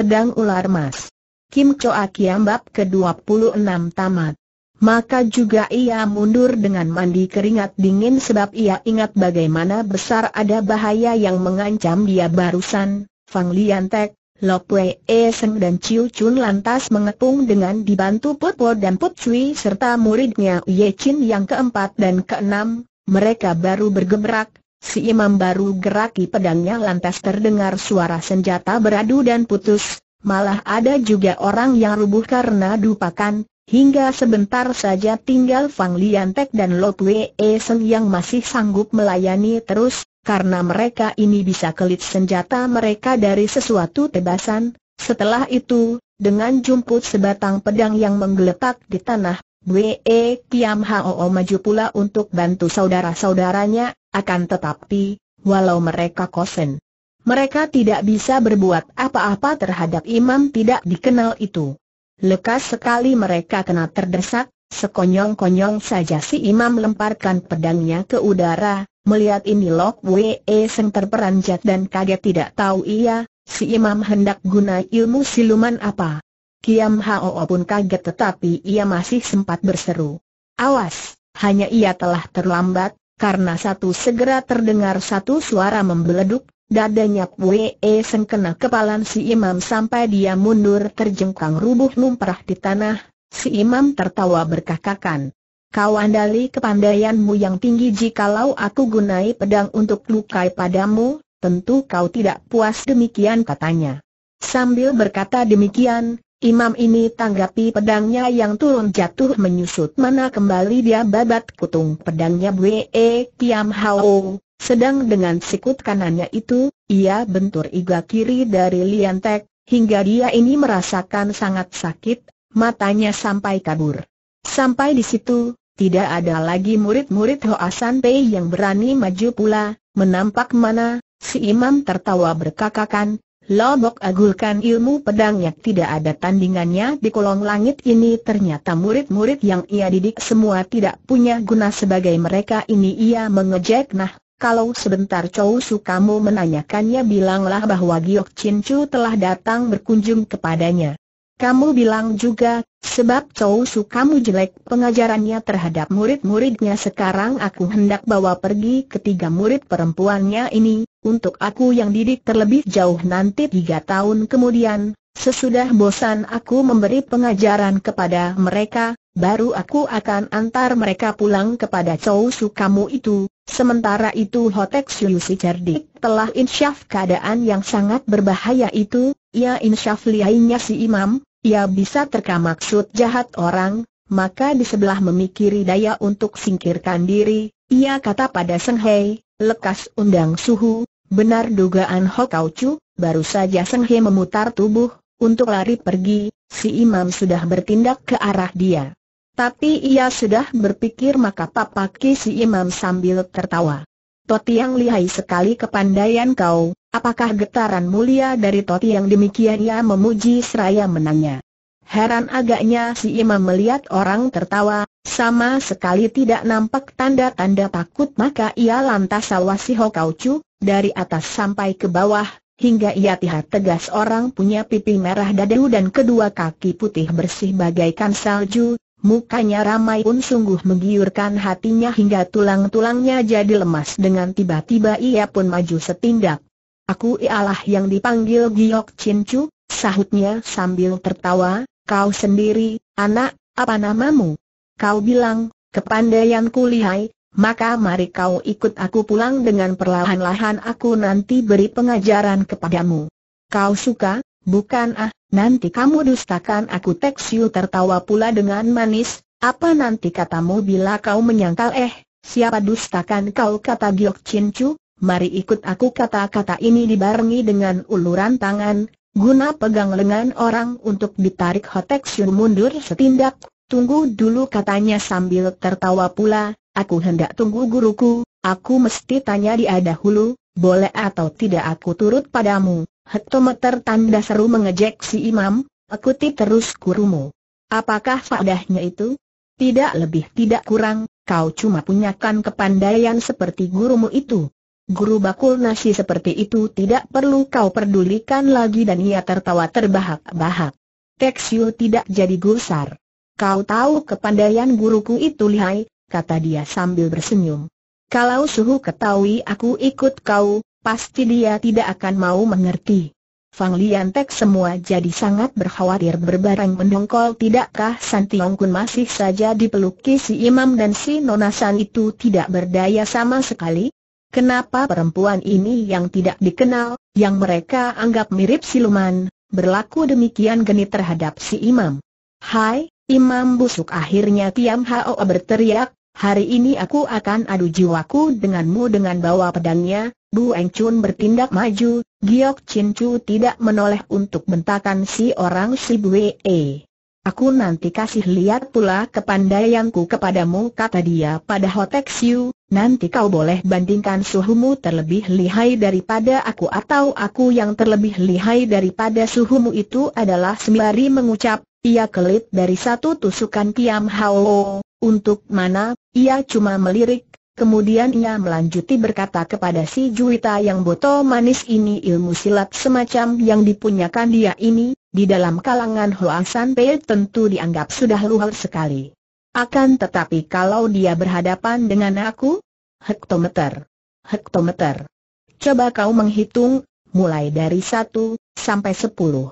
pedang ular mas. Kim Choa Kiam bab ke-26 tamat. Maka juga ia mundur dengan mandi keringat dingin sebab ia ingat bagaimana besar ada bahaya yang mengancam dia barusan, Fang Lian Tek, Lo Pue E Seng dan Chiu Chun lantas mengepung dengan dibantu Put Po dan Put Cui serta muridnya Ye Chin yang keempat dan keenam, mereka baru bergemerak, Si imam baru geraki pedangnya lantas terdengar suara senjata beradu dan putus, malah ada juga orang yang rubuh karena dupakan, hingga sebentar saja tinggal Fang Liantek dan Lo Wee e Seng yang masih sanggup melayani terus, karena mereka ini bisa kelit senjata mereka dari sesuatu tebasan, setelah itu, dengan jumput sebatang pedang yang menggeletak di tanah, Wee Kiam Hao maju pula untuk bantu saudara-saudaranya, akan tetapi, walau mereka kosen. Mereka tidak bisa berbuat apa-apa terhadap imam tidak dikenal itu. Lekas sekali mereka kena terdesak, sekonyong-konyong saja si imam lemparkan pedangnya ke udara, melihat ini Lok Wee Seng terperanjat dan kaget tidak tahu ia, si imam hendak guna ilmu siluman apa. Kiam Hao pun kaget tetapi ia masih sempat berseru. Awas, hanya ia telah terlambat, karena satu segera terdengar satu suara membeleduk, dadanya Wee e Seng kena kepalan si imam sampai dia mundur terjengkang rubuh lumprah di tanah, si imam tertawa berkakakan. Kau andali kepandaianmu yang tinggi jikalau aku gunai pedang untuk lukai padamu, tentu kau tidak puas demikian katanya. Sambil berkata demikian, Imam ini tanggapi pedangnya yang turun jatuh menyusut mana kembali dia babat kutung pedangnya Bwe e Kiam Hao. Sedang dengan sikut kanannya itu, ia bentur iga kiri dari Liantek, hingga dia ini merasakan sangat sakit, matanya sampai kabur. Sampai di situ, tidak ada lagi murid-murid Hoasan Pei yang berani maju pula, menampak mana, si imam tertawa berkakakan, Lobok agulkan ilmu pedangnya tidak ada tandingannya di kolong langit ini ternyata murid-murid yang ia didik semua tidak punya guna sebagai mereka ini ia mengejek nah kalau sebentar Chow Su kamu menanyakannya bilanglah bahwa Giok Chin Chu telah datang berkunjung kepadanya. Kamu bilang juga, sebab Chow kamu jelek pengajarannya terhadap murid-muridnya sekarang aku hendak bawa pergi ketiga murid perempuannya ini, untuk aku yang didik terlebih jauh nanti tiga tahun kemudian, sesudah bosan aku memberi pengajaran kepada mereka, baru aku akan antar mereka pulang kepada Chow kamu itu. Sementara itu Hotek Siu cerdik telah insyaf keadaan yang sangat berbahaya itu, ia insyaf liainya si imam, ia bisa terka maksud jahat orang, maka di sebelah memikiri daya untuk singkirkan diri, ia kata pada Seng Hei, lekas undang suhu, benar dugaan Kau Chu, baru saja Seng Hei memutar tubuh, untuk lari pergi, si imam sudah bertindak ke arah dia. Tapi ia sudah berpikir maka papaki si imam sambil tertawa. Toti yang lihai sekali kepandaian kau, apakah getaran mulia dari Toti yang demikian ia memuji seraya menanya. Heran agaknya si imam melihat orang tertawa, sama sekali tidak nampak tanda-tanda takut maka ia lantas awasi Hokaucu, dari atas sampai ke bawah, hingga ia tihar tegas orang punya pipi merah dadu dan kedua kaki putih bersih bagaikan salju, Mukanya ramai pun sungguh menggiurkan hatinya hingga tulang-tulangnya jadi lemas dengan tiba-tiba ia pun maju setindak. Aku ialah yang dipanggil Giok Chin sahutnya sambil tertawa, kau sendiri, anak, apa namamu? Kau bilang, kepandaianku lihai, maka mari kau ikut aku pulang dengan perlahan-lahan aku nanti beri pengajaran kepadamu. Kau suka? Bukan ah, nanti kamu dustakan aku Tek tertawa pula dengan manis, apa nanti katamu bila kau menyangkal eh, siapa dustakan kau kata Giok Chin Chu, mari ikut aku kata-kata ini dibarengi dengan uluran tangan, guna pegang lengan orang untuk ditarik Hotek Siu mundur setindak, tunggu dulu katanya sambil tertawa pula, aku hendak tunggu guruku, aku mesti tanya dia dahulu, boleh atau tidak aku turut padamu. Hektometer tanda seru mengejek si imam, ikuti terus gurumu. Apakah faedahnya itu? Tidak lebih tidak kurang, kau cuma punyakan kepandaian seperti gurumu itu. Guru bakul nasi seperti itu tidak perlu kau pedulikan lagi dan ia tertawa terbahak-bahak. Teksio tidak jadi gusar. Kau tahu kepandaian guruku itu lihai, kata dia sambil bersenyum. Kalau suhu ketahui aku ikut kau, pasti dia tidak akan mau mengerti. Fang Liantek semua jadi sangat berkhawatir berbareng mendongkol tidakkah San Tiong Kun masih saja dipeluki si imam dan si Nona San itu tidak berdaya sama sekali? Kenapa perempuan ini yang tidak dikenal, yang mereka anggap mirip siluman, berlaku demikian genit terhadap si imam? Hai, imam busuk akhirnya Tiam Hao berteriak, hari ini aku akan adu jiwaku denganmu dengan bawa pedangnya, Bu Chun bertindak maju, Giok Chin Chu tidak menoleh untuk bentakan si orang si Bue. Aku nanti kasih lihat pula kepandaianku kepadamu kata dia pada Hotek Siu, nanti kau boleh bandingkan suhumu terlebih lihai daripada aku atau aku yang terlebih lihai daripada suhumu itu adalah sembari mengucap, ia kelit dari satu tusukan Kiam Hao, untuk mana, ia cuma melirik, Kemudian ia melanjuti berkata kepada si Juwita yang botol manis ini ilmu silat semacam yang dipunyakan dia ini, di dalam kalangan Hoasan Pei tentu dianggap sudah luhur sekali. Akan tetapi kalau dia berhadapan dengan aku, hektometer, hektometer. Coba kau menghitung, mulai dari satu sampai sepuluh.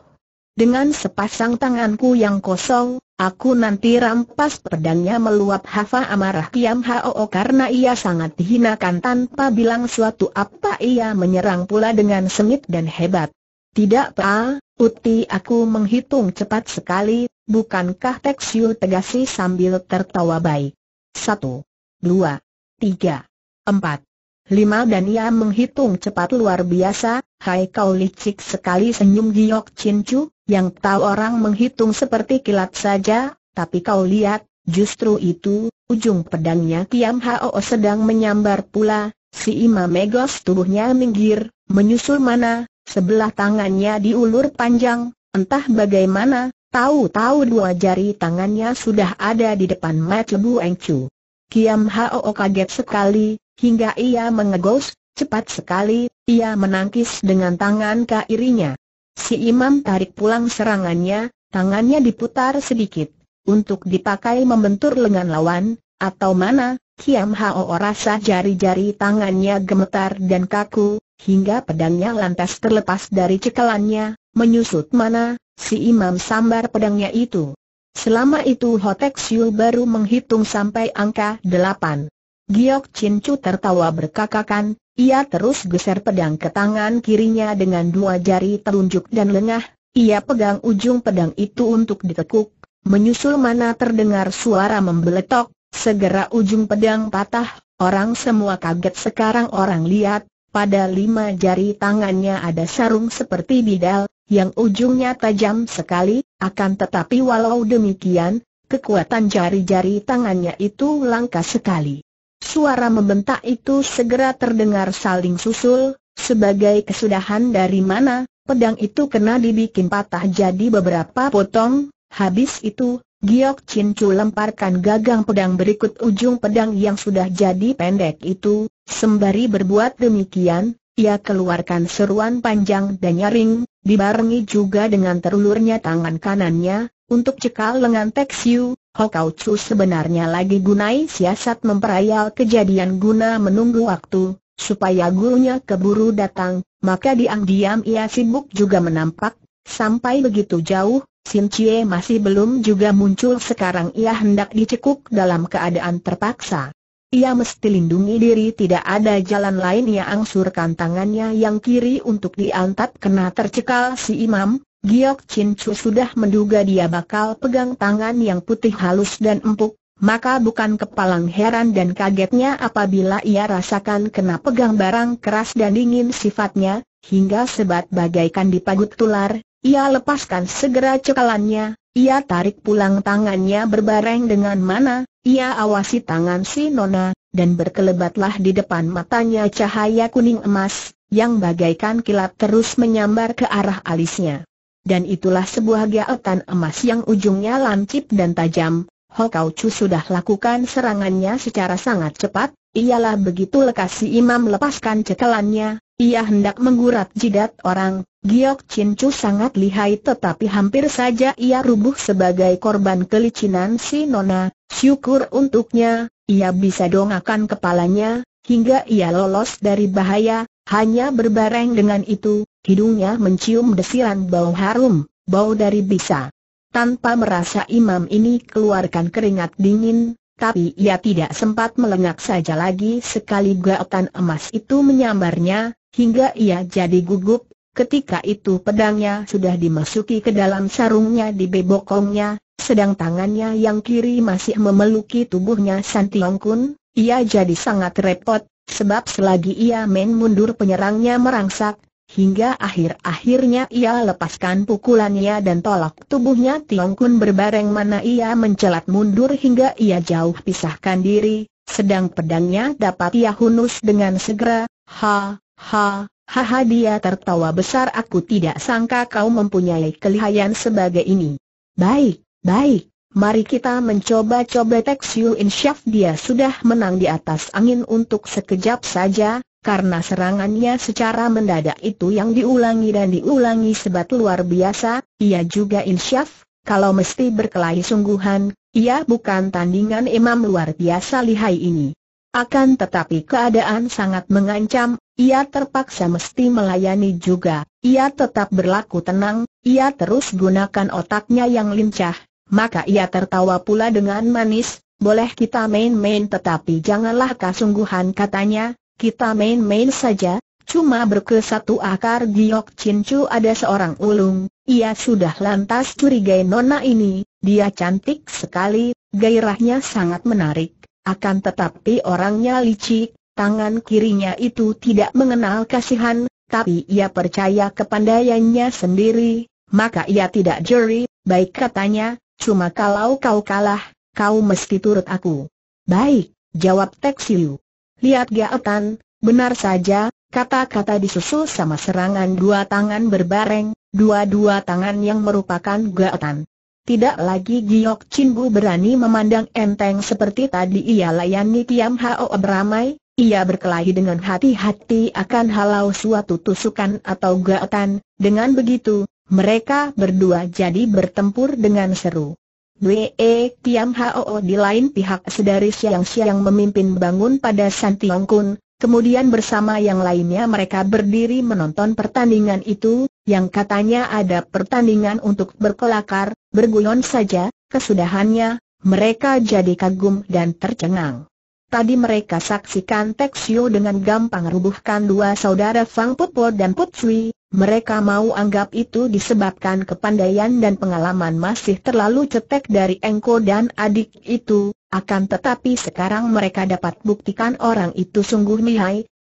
Dengan sepasang tanganku yang kosong, Aku nanti rampas pedangnya meluap Hafa amarah Kiam Hao karena ia sangat dihinakan tanpa bilang suatu apa ia menyerang pula dengan sengit dan hebat. Tidak pa, Uti aku menghitung cepat sekali, bukankah Teksiu tegasi sambil tertawa baik. Satu, dua, tiga, empat, lima dan ia menghitung cepat luar biasa, hai kau licik sekali senyum Giok cincu yang tahu orang menghitung seperti kilat saja, tapi kau lihat, justru itu, ujung pedangnya Kiam Hao sedang menyambar pula, si Imam Megos tubuhnya minggir, menyusul mana, sebelah tangannya diulur panjang, entah bagaimana, tahu-tahu dua jari tangannya sudah ada di depan Mat Lebu Engcu. Kiam Hao kaget sekali, hingga ia mengegos, cepat sekali, ia menangkis dengan tangan kirinya. Si imam tarik pulang serangannya, tangannya diputar sedikit, untuk dipakai membentur lengan lawan, atau mana, Kiam Hao rasa jari-jari tangannya gemetar dan kaku, hingga pedangnya lantas terlepas dari cekalannya, menyusut mana, si imam sambar pedangnya itu. Selama itu Hotek Siu baru menghitung sampai angka delapan. Giok Chin Chu tertawa berkakakan, ia terus geser pedang ke tangan kirinya dengan dua jari telunjuk dan lengah, ia pegang ujung pedang itu untuk ditekuk, menyusul mana terdengar suara membeletok, segera ujung pedang patah, orang semua kaget sekarang orang lihat, pada lima jari tangannya ada sarung seperti bidal, yang ujungnya tajam sekali, akan tetapi walau demikian, kekuatan jari-jari tangannya itu langka sekali. Suara membentak itu segera terdengar saling susul, sebagai kesudahan dari mana, pedang itu kena dibikin patah jadi beberapa potong, habis itu, Giok Chin Chu lemparkan gagang pedang berikut ujung pedang yang sudah jadi pendek itu, sembari berbuat demikian, ia keluarkan seruan panjang dan nyaring, dibarengi juga dengan terulurnya tangan kanannya, untuk cekal lengan Tek Siu, Hokau Chu sebenarnya lagi gunai siasat memperayal kejadian guna menunggu waktu, supaya gurunya keburu datang, maka diam-diam ia sibuk juga menampak, sampai begitu jauh, Sin Chie masih belum juga muncul sekarang ia hendak dicekuk dalam keadaan terpaksa. Ia mesti lindungi diri tidak ada jalan lain ia angsurkan tangannya yang kiri untuk diantap kena tercekal si imam, Giok Chin Chu sudah menduga dia bakal pegang tangan yang putih halus dan empuk, maka bukan kepalang heran dan kagetnya apabila ia rasakan kena pegang barang keras dan dingin sifatnya, hingga sebat bagaikan dipagut tular, ia lepaskan segera cekalannya, ia tarik pulang tangannya berbareng dengan mana, ia awasi tangan si Nona, dan berkelebatlah di depan matanya cahaya kuning emas, yang bagaikan kilat terus menyambar ke arah alisnya. Dan itulah sebuah gaetan emas yang ujungnya lancip dan tajam. Hokau Chu sudah lakukan serangannya secara sangat cepat, ialah begitu lekas si imam lepaskan cekelannya, ia hendak menggurat jidat orang, Giok Chin Chu sangat lihai tetapi hampir saja ia rubuh sebagai korban kelicinan si Nona, syukur untuknya, ia bisa dongakan kepalanya, hingga ia lolos dari bahaya, hanya berbareng dengan itu, hidungnya mencium desiran bau harum, bau dari bisa. Tanpa merasa imam ini keluarkan keringat dingin, tapi ia tidak sempat melengak saja lagi sekali gaotan emas itu menyambarnya, hingga ia jadi gugup, Ketika itu pedangnya sudah dimasuki ke dalam sarungnya di bebokongnya, sedang tangannya yang kiri masih memeluki tubuhnya Santiong Kun, ia jadi sangat repot, sebab selagi ia main mundur penyerangnya merangsak, hingga akhir-akhirnya ia lepaskan pukulannya dan tolak tubuhnya Tiong Kun berbareng mana ia mencelat mundur hingga ia jauh pisahkan diri, sedang pedangnya dapat ia hunus dengan segera, ha, ha, Haha dia tertawa besar aku tidak sangka kau mempunyai kelihayan sebagai ini. Baik, baik, mari kita mencoba-coba Texiu Insyaf dia sudah menang di atas angin untuk sekejap saja, karena serangannya secara mendadak itu yang diulangi dan diulangi sebat luar biasa, ia juga insyaf, kalau mesti berkelahi sungguhan, ia bukan tandingan imam luar biasa lihai ini. Akan tetapi keadaan sangat mengancam, ia terpaksa mesti melayani juga, ia tetap berlaku tenang, ia terus gunakan otaknya yang lincah, maka ia tertawa pula dengan manis, boleh kita main-main tetapi janganlah kasungguhan katanya, kita main-main saja, cuma berkesatu akar giok cincu ada seorang ulung, ia sudah lantas curigai nona ini, dia cantik sekali, gairahnya sangat menarik akan tetapi orangnya licik, tangan kirinya itu tidak mengenal kasihan, tapi ia percaya kepandaiannya sendiri, maka ia tidak jeri, baik katanya, cuma kalau kau kalah, kau mesti turut aku. Baik, jawab Texiu. Lihat Gaetan, benar saja, kata-kata disusul sama serangan dua tangan berbareng, dua-dua tangan yang merupakan Gaetan. Tidak lagi Giok Chingu berani memandang enteng seperti tadi ia layani Tiam Hao beramai, ia berkelahi dengan hati-hati akan halau suatu tusukan atau gaatan, dengan begitu, mereka berdua jadi bertempur dengan seru. Wee Tiam Hao di lain pihak sedari Siang Siang memimpin bangun pada San Tiong Kun, kemudian bersama yang lainnya mereka berdiri menonton pertandingan itu, yang katanya ada pertandingan untuk berkelakar, berguyon saja, kesudahannya, mereka jadi kagum dan tercengang. Tadi mereka saksikan Siu dengan gampang rubuhkan dua saudara Fang Po dan Put Sui, mereka mau anggap itu disebabkan kepandaian dan pengalaman masih terlalu cetek dari Engko dan adik itu, akan tetapi sekarang mereka dapat buktikan orang itu sungguh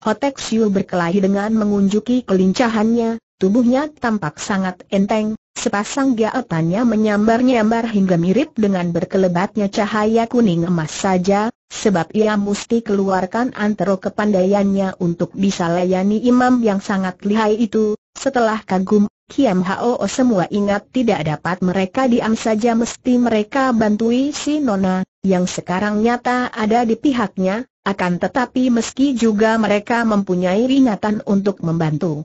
Ho Tek Siu berkelahi dengan mengunjuki kelincahannya, Tubuhnya tampak sangat enteng, sepasang gaetannya menyambar-nyambar hingga mirip dengan berkelebatnya cahaya kuning emas saja, sebab ia mesti keluarkan antero kepandaiannya untuk bisa layani imam yang sangat lihai itu. Setelah kagum, Kiam Hao semua ingat tidak dapat mereka diam saja mesti mereka bantui si Nona, yang sekarang nyata ada di pihaknya, akan tetapi meski juga mereka mempunyai ingatan untuk membantu.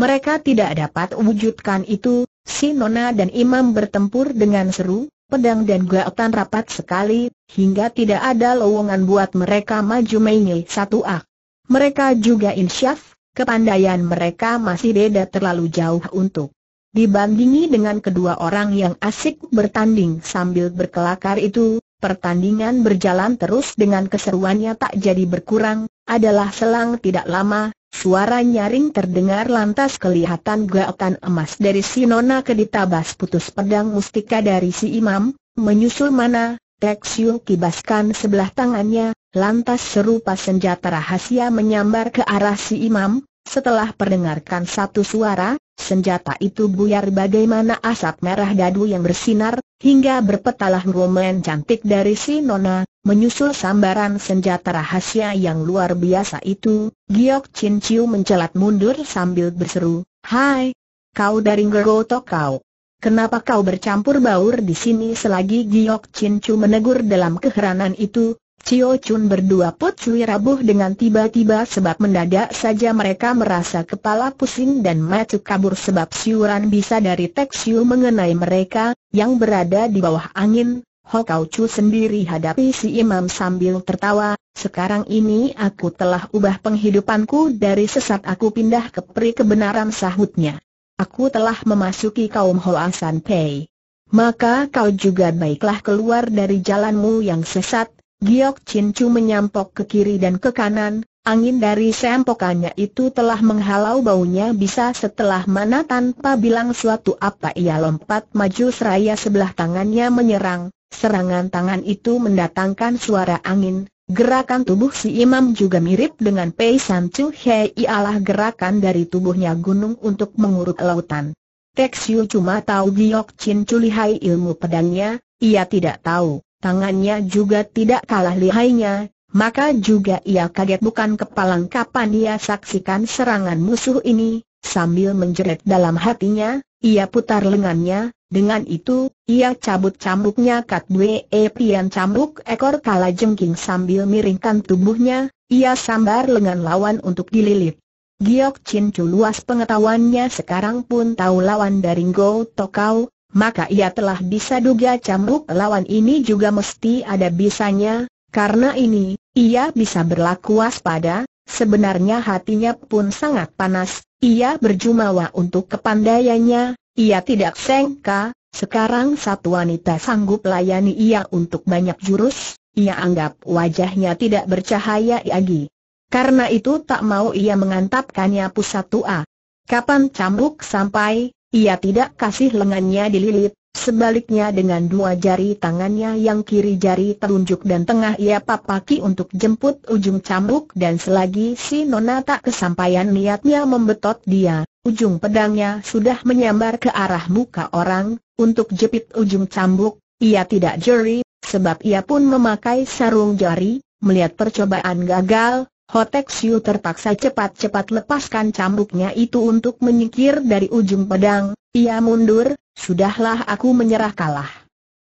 Mereka tidak dapat wujudkan itu, si Nona dan Imam bertempur dengan seru, pedang dan gaotan rapat sekali, hingga tidak ada lowongan buat mereka maju mengi satu ak. Mereka juga insyaf, kepandaian mereka masih beda terlalu jauh untuk dibandingi dengan kedua orang yang asik bertanding sambil berkelakar itu, Pertandingan berjalan terus dengan keseruannya tak jadi berkurang, adalah selang tidak lama, suara nyaring terdengar lantas kelihatan gaetan emas dari si Nona Keditabas putus pedang mustika dari si Imam, menyusul mana, Tek Siu kibaskan sebelah tangannya, lantas serupa senjata rahasia menyambar ke arah si Imam, setelah perdengarkan satu suara, senjata itu buyar bagaimana asap merah dadu yang bersinar, hingga berpetalah romen cantik dari si Nona, menyusul sambaran senjata rahasia yang luar biasa itu, Giok Chin Chiu mencelat mundur sambil berseru, Hai, kau dari Ngeroto kau. Kenapa kau bercampur baur di sini selagi Giok Chin Chiu menegur dalam keheranan itu, Cio Chun berdua Pot Cui rabuh dengan tiba-tiba sebab mendadak saja mereka merasa kepala pusing dan matu kabur sebab siuran bisa dari Tek Siu mengenai mereka, yang berada di bawah angin, Kau Chu sendiri hadapi si imam sambil tertawa, sekarang ini aku telah ubah penghidupanku dari sesat aku pindah ke peri kebenaran sahutnya. Aku telah memasuki kaum Hoa San Pei. Maka kau juga baiklah keluar dari jalanmu yang sesat, Giok Chin Chu menyampok ke kiri dan ke kanan, angin dari sempokannya itu telah menghalau baunya bisa setelah mana tanpa bilang suatu apa ia lompat maju seraya sebelah tangannya menyerang, serangan tangan itu mendatangkan suara angin, Gerakan tubuh si imam juga mirip dengan Pei San Chu Hei ialah gerakan dari tubuhnya gunung untuk mengurut lautan. Tek cuma tahu Giok Chin Chu lihai ilmu pedangnya, ia tidak tahu tangannya juga tidak kalah lihainya, maka juga ia kaget bukan kepalang kapan ia saksikan serangan musuh ini, sambil menjerit dalam hatinya, ia putar lengannya, dengan itu, ia cabut cambuknya Kat Dwe Epian cambuk ekor kala jengking sambil miringkan tubuhnya, ia sambar lengan lawan untuk dililit. Giok Chin Chu luas pengetahuannya sekarang pun tahu lawan dari Go Tokau, maka ia telah bisa duga cambuk lawan ini juga mesti ada bisanya, karena ini, ia bisa berlaku waspada, sebenarnya hatinya pun sangat panas, ia berjumawa untuk kepandaiannya, ia tidak sengka, sekarang satu wanita sanggup layani ia untuk banyak jurus, ia anggap wajahnya tidak bercahaya lagi. Karena itu tak mau ia mengantapkannya pusat tua. Kapan cambuk sampai, ia tidak kasih lengannya dililit, sebaliknya dengan dua jari tangannya yang kiri jari telunjuk dan tengah ia papaki untuk jemput ujung cambuk dan selagi si nona tak kesampaian niatnya membetot dia, ujung pedangnya sudah menyambar ke arah muka orang, untuk jepit ujung cambuk, ia tidak jeri, sebab ia pun memakai sarung jari, melihat percobaan gagal, Hotek Siu terpaksa cepat-cepat lepaskan cambuknya itu untuk menyingkir dari ujung pedang, ia mundur, sudahlah aku menyerah kalah.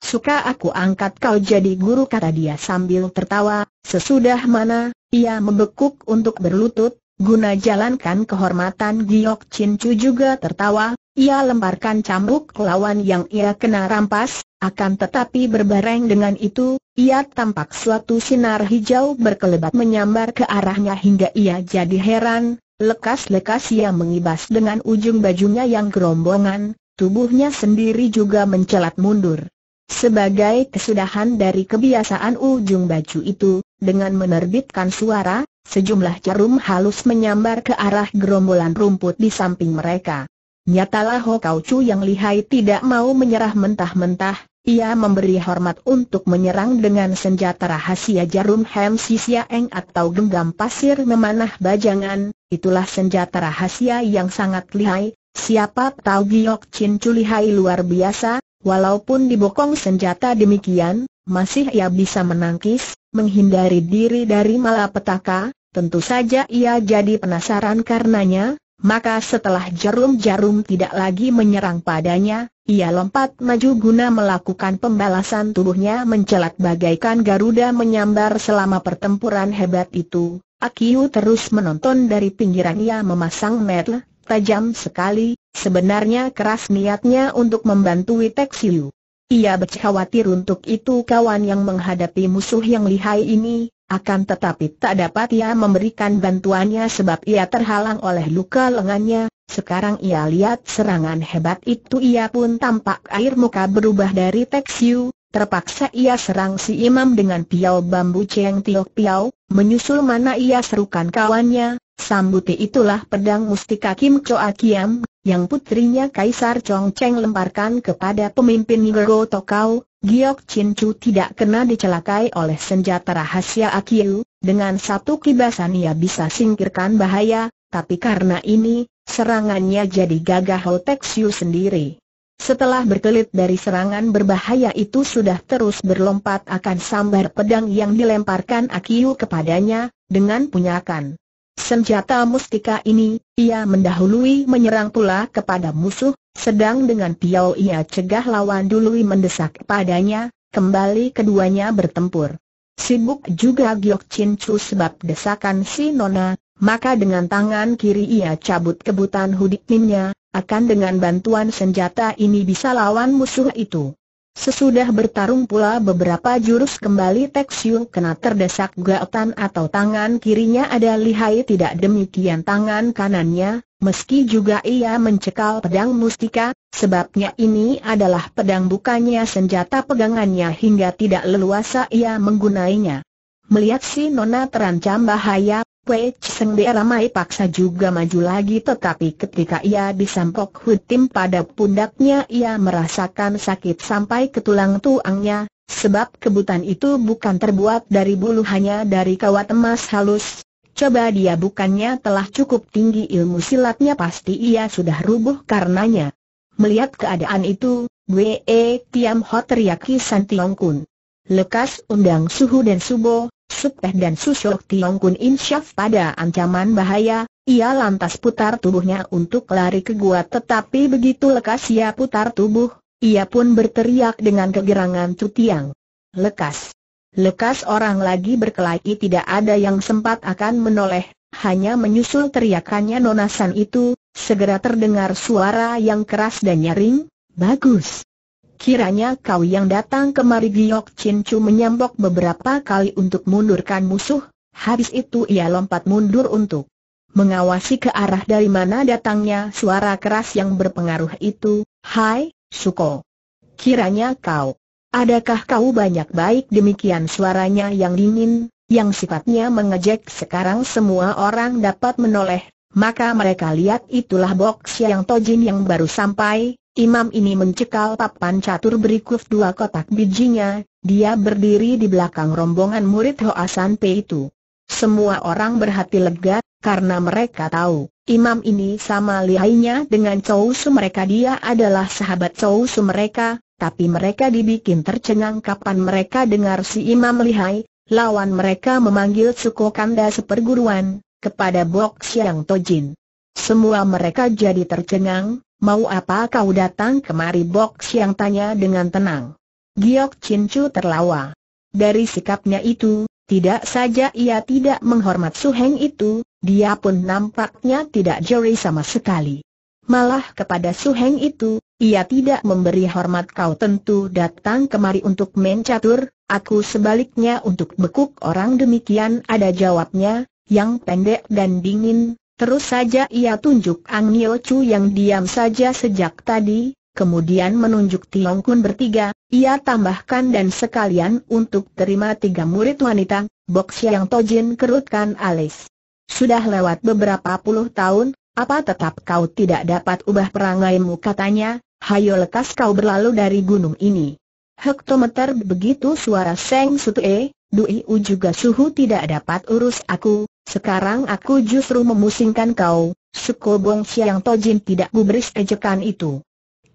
Suka aku angkat kau jadi guru kata dia sambil tertawa, sesudah mana, ia membekuk untuk berlutut, Guna jalankan kehormatan Giok Chin Chu juga tertawa, ia lemparkan cambuk lawan yang ia kena rampas, akan tetapi berbareng dengan itu, ia tampak suatu sinar hijau berkelebat menyambar ke arahnya hingga ia jadi heran, lekas-lekas ia mengibas dengan ujung bajunya yang gerombongan, tubuhnya sendiri juga mencelat mundur. Sebagai kesudahan dari kebiasaan ujung baju itu, dengan menerbitkan suara, Sejumlah jarum halus menyambar ke arah gerombolan rumput di samping mereka. Nyatalah Ho Kau Chu yang lihai tidak mau menyerah mentah-mentah, ia memberi hormat untuk menyerang dengan senjata rahasia jarum Hem Eng atau genggam pasir memanah bajangan, itulah senjata rahasia yang sangat lihai, siapa tahu Giok Chin Chu lihai luar biasa, walaupun dibokong senjata demikian, masih ia bisa menangkis, menghindari diri dari malapetaka, tentu saja ia jadi penasaran karenanya, maka setelah jarum-jarum tidak lagi menyerang padanya, ia lompat maju guna melakukan pembalasan tubuhnya mencelat bagaikan Garuda menyambar selama pertempuran hebat itu. Akiu terus menonton dari pinggiran ia memasang metel, tajam sekali, sebenarnya keras niatnya untuk membantu Siu. Ia berkhawatir untuk itu kawan yang menghadapi musuh yang lihai ini, akan tetapi tak dapat ia memberikan bantuannya sebab ia terhalang oleh luka lengannya, sekarang ia lihat serangan hebat itu ia pun tampak air muka berubah dari teksiu, terpaksa ia serang si imam dengan piau bambu ceng Tiok Piau, menyusul mana ia serukan kawannya, Sambuti itulah pedang mustika Kim Choa Kiam, yang putrinya Kaisar Chong Cheng lemparkan kepada pemimpin Ngero Tokau, Giok Chin Chu tidak kena dicelakai oleh senjata rahasia Akiu, dengan satu kibasan ia bisa singkirkan bahaya, tapi karena ini, serangannya jadi gagah Hotek sendiri. Setelah berkelit dari serangan berbahaya itu sudah terus berlompat akan sambar pedang yang dilemparkan Akiu kepadanya, dengan punyakan. Senjata mustika ini, ia mendahului menyerang pula kepada musuh, sedang dengan piau ia cegah lawan dului mendesak padanya, kembali keduanya bertempur. Sibuk juga Giok Chin Chu sebab desakan si Nona, maka dengan tangan kiri ia cabut kebutan hudiknya, akan dengan bantuan senjata ini bisa lawan musuh itu. Sesudah bertarung pula beberapa jurus kembali Tek Siung kena terdesak gaetan atau tangan kirinya ada lihai tidak demikian tangan kanannya, meski juga ia mencekal pedang mustika, sebabnya ini adalah pedang bukannya senjata pegangannya hingga tidak leluasa ia menggunainya. Melihat si Nona terancam bahaya, Wei Cheng ramai paksa juga maju lagi tetapi ketika ia disampok hutim pada pundaknya ia merasakan sakit sampai ke tulang tuangnya, sebab kebutan itu bukan terbuat dari bulu hanya dari kawat emas halus. Coba dia bukannya telah cukup tinggi ilmu silatnya pasti ia sudah rubuh karenanya. Melihat keadaan itu, Wei Tiam Ho teriaki Santiong Kun. Lekas undang Suhu dan Subo, Suteh dan Susok Tiong Kun insyaf pada ancaman bahaya, ia lantas putar tubuhnya untuk lari ke gua tetapi begitu lekas ia putar tubuh, ia pun berteriak dengan kegerangan Tiang. Lekas! Lekas orang lagi berkelahi tidak ada yang sempat akan menoleh, hanya menyusul teriakannya nonasan itu, segera terdengar suara yang keras dan nyaring, Bagus! Kiranya kau yang datang kemari Giok Chin Chu menyambok beberapa kali untuk mundurkan musuh, habis itu ia lompat mundur untuk mengawasi ke arah dari mana datangnya suara keras yang berpengaruh itu, Hai, Suko. Kiranya kau, adakah kau banyak baik demikian suaranya yang dingin, yang sifatnya mengejek sekarang semua orang dapat menoleh, maka mereka lihat itulah box yang Tojin yang baru sampai, Imam ini mencekal papan catur berikut dua kotak bijinya, dia berdiri di belakang rombongan murid Hoasan P itu. Semua orang berhati lega, karena mereka tahu, imam ini sama lihainya dengan Chow Su mereka dia adalah sahabat Chow Su mereka, tapi mereka dibikin tercengang kapan mereka dengar si imam lihai, lawan mereka memanggil suku kanda seperguruan, kepada Bok Siang Tojin. Semua mereka jadi tercengang, Mau apa kau datang kemari Bok Siang tanya dengan tenang. Giok Chin Chu terlawa. Dari sikapnya itu, tidak saja ia tidak menghormat Su Heng itu, dia pun nampaknya tidak jeli sama sekali. Malah kepada Su Heng itu, ia tidak memberi hormat kau tentu datang kemari untuk mencatur, aku sebaliknya untuk bekuk orang demikian ada jawabnya, yang pendek dan dingin, Terus saja ia tunjuk Ang Nio Chu yang diam saja sejak tadi, kemudian menunjuk Tiong Kun bertiga, ia tambahkan dan sekalian untuk terima tiga murid wanita, Bok Yang Tojin kerutkan alis. Sudah lewat beberapa puluh tahun, apa tetap kau tidak dapat ubah perangaimu katanya, hayo lekas kau berlalu dari gunung ini. Hektometer begitu suara Seng Sutue, Dui U juga suhu tidak dapat urus aku, sekarang aku justru memusingkan kau, Sekobong Siang Tojin tidak gubris ejekan itu.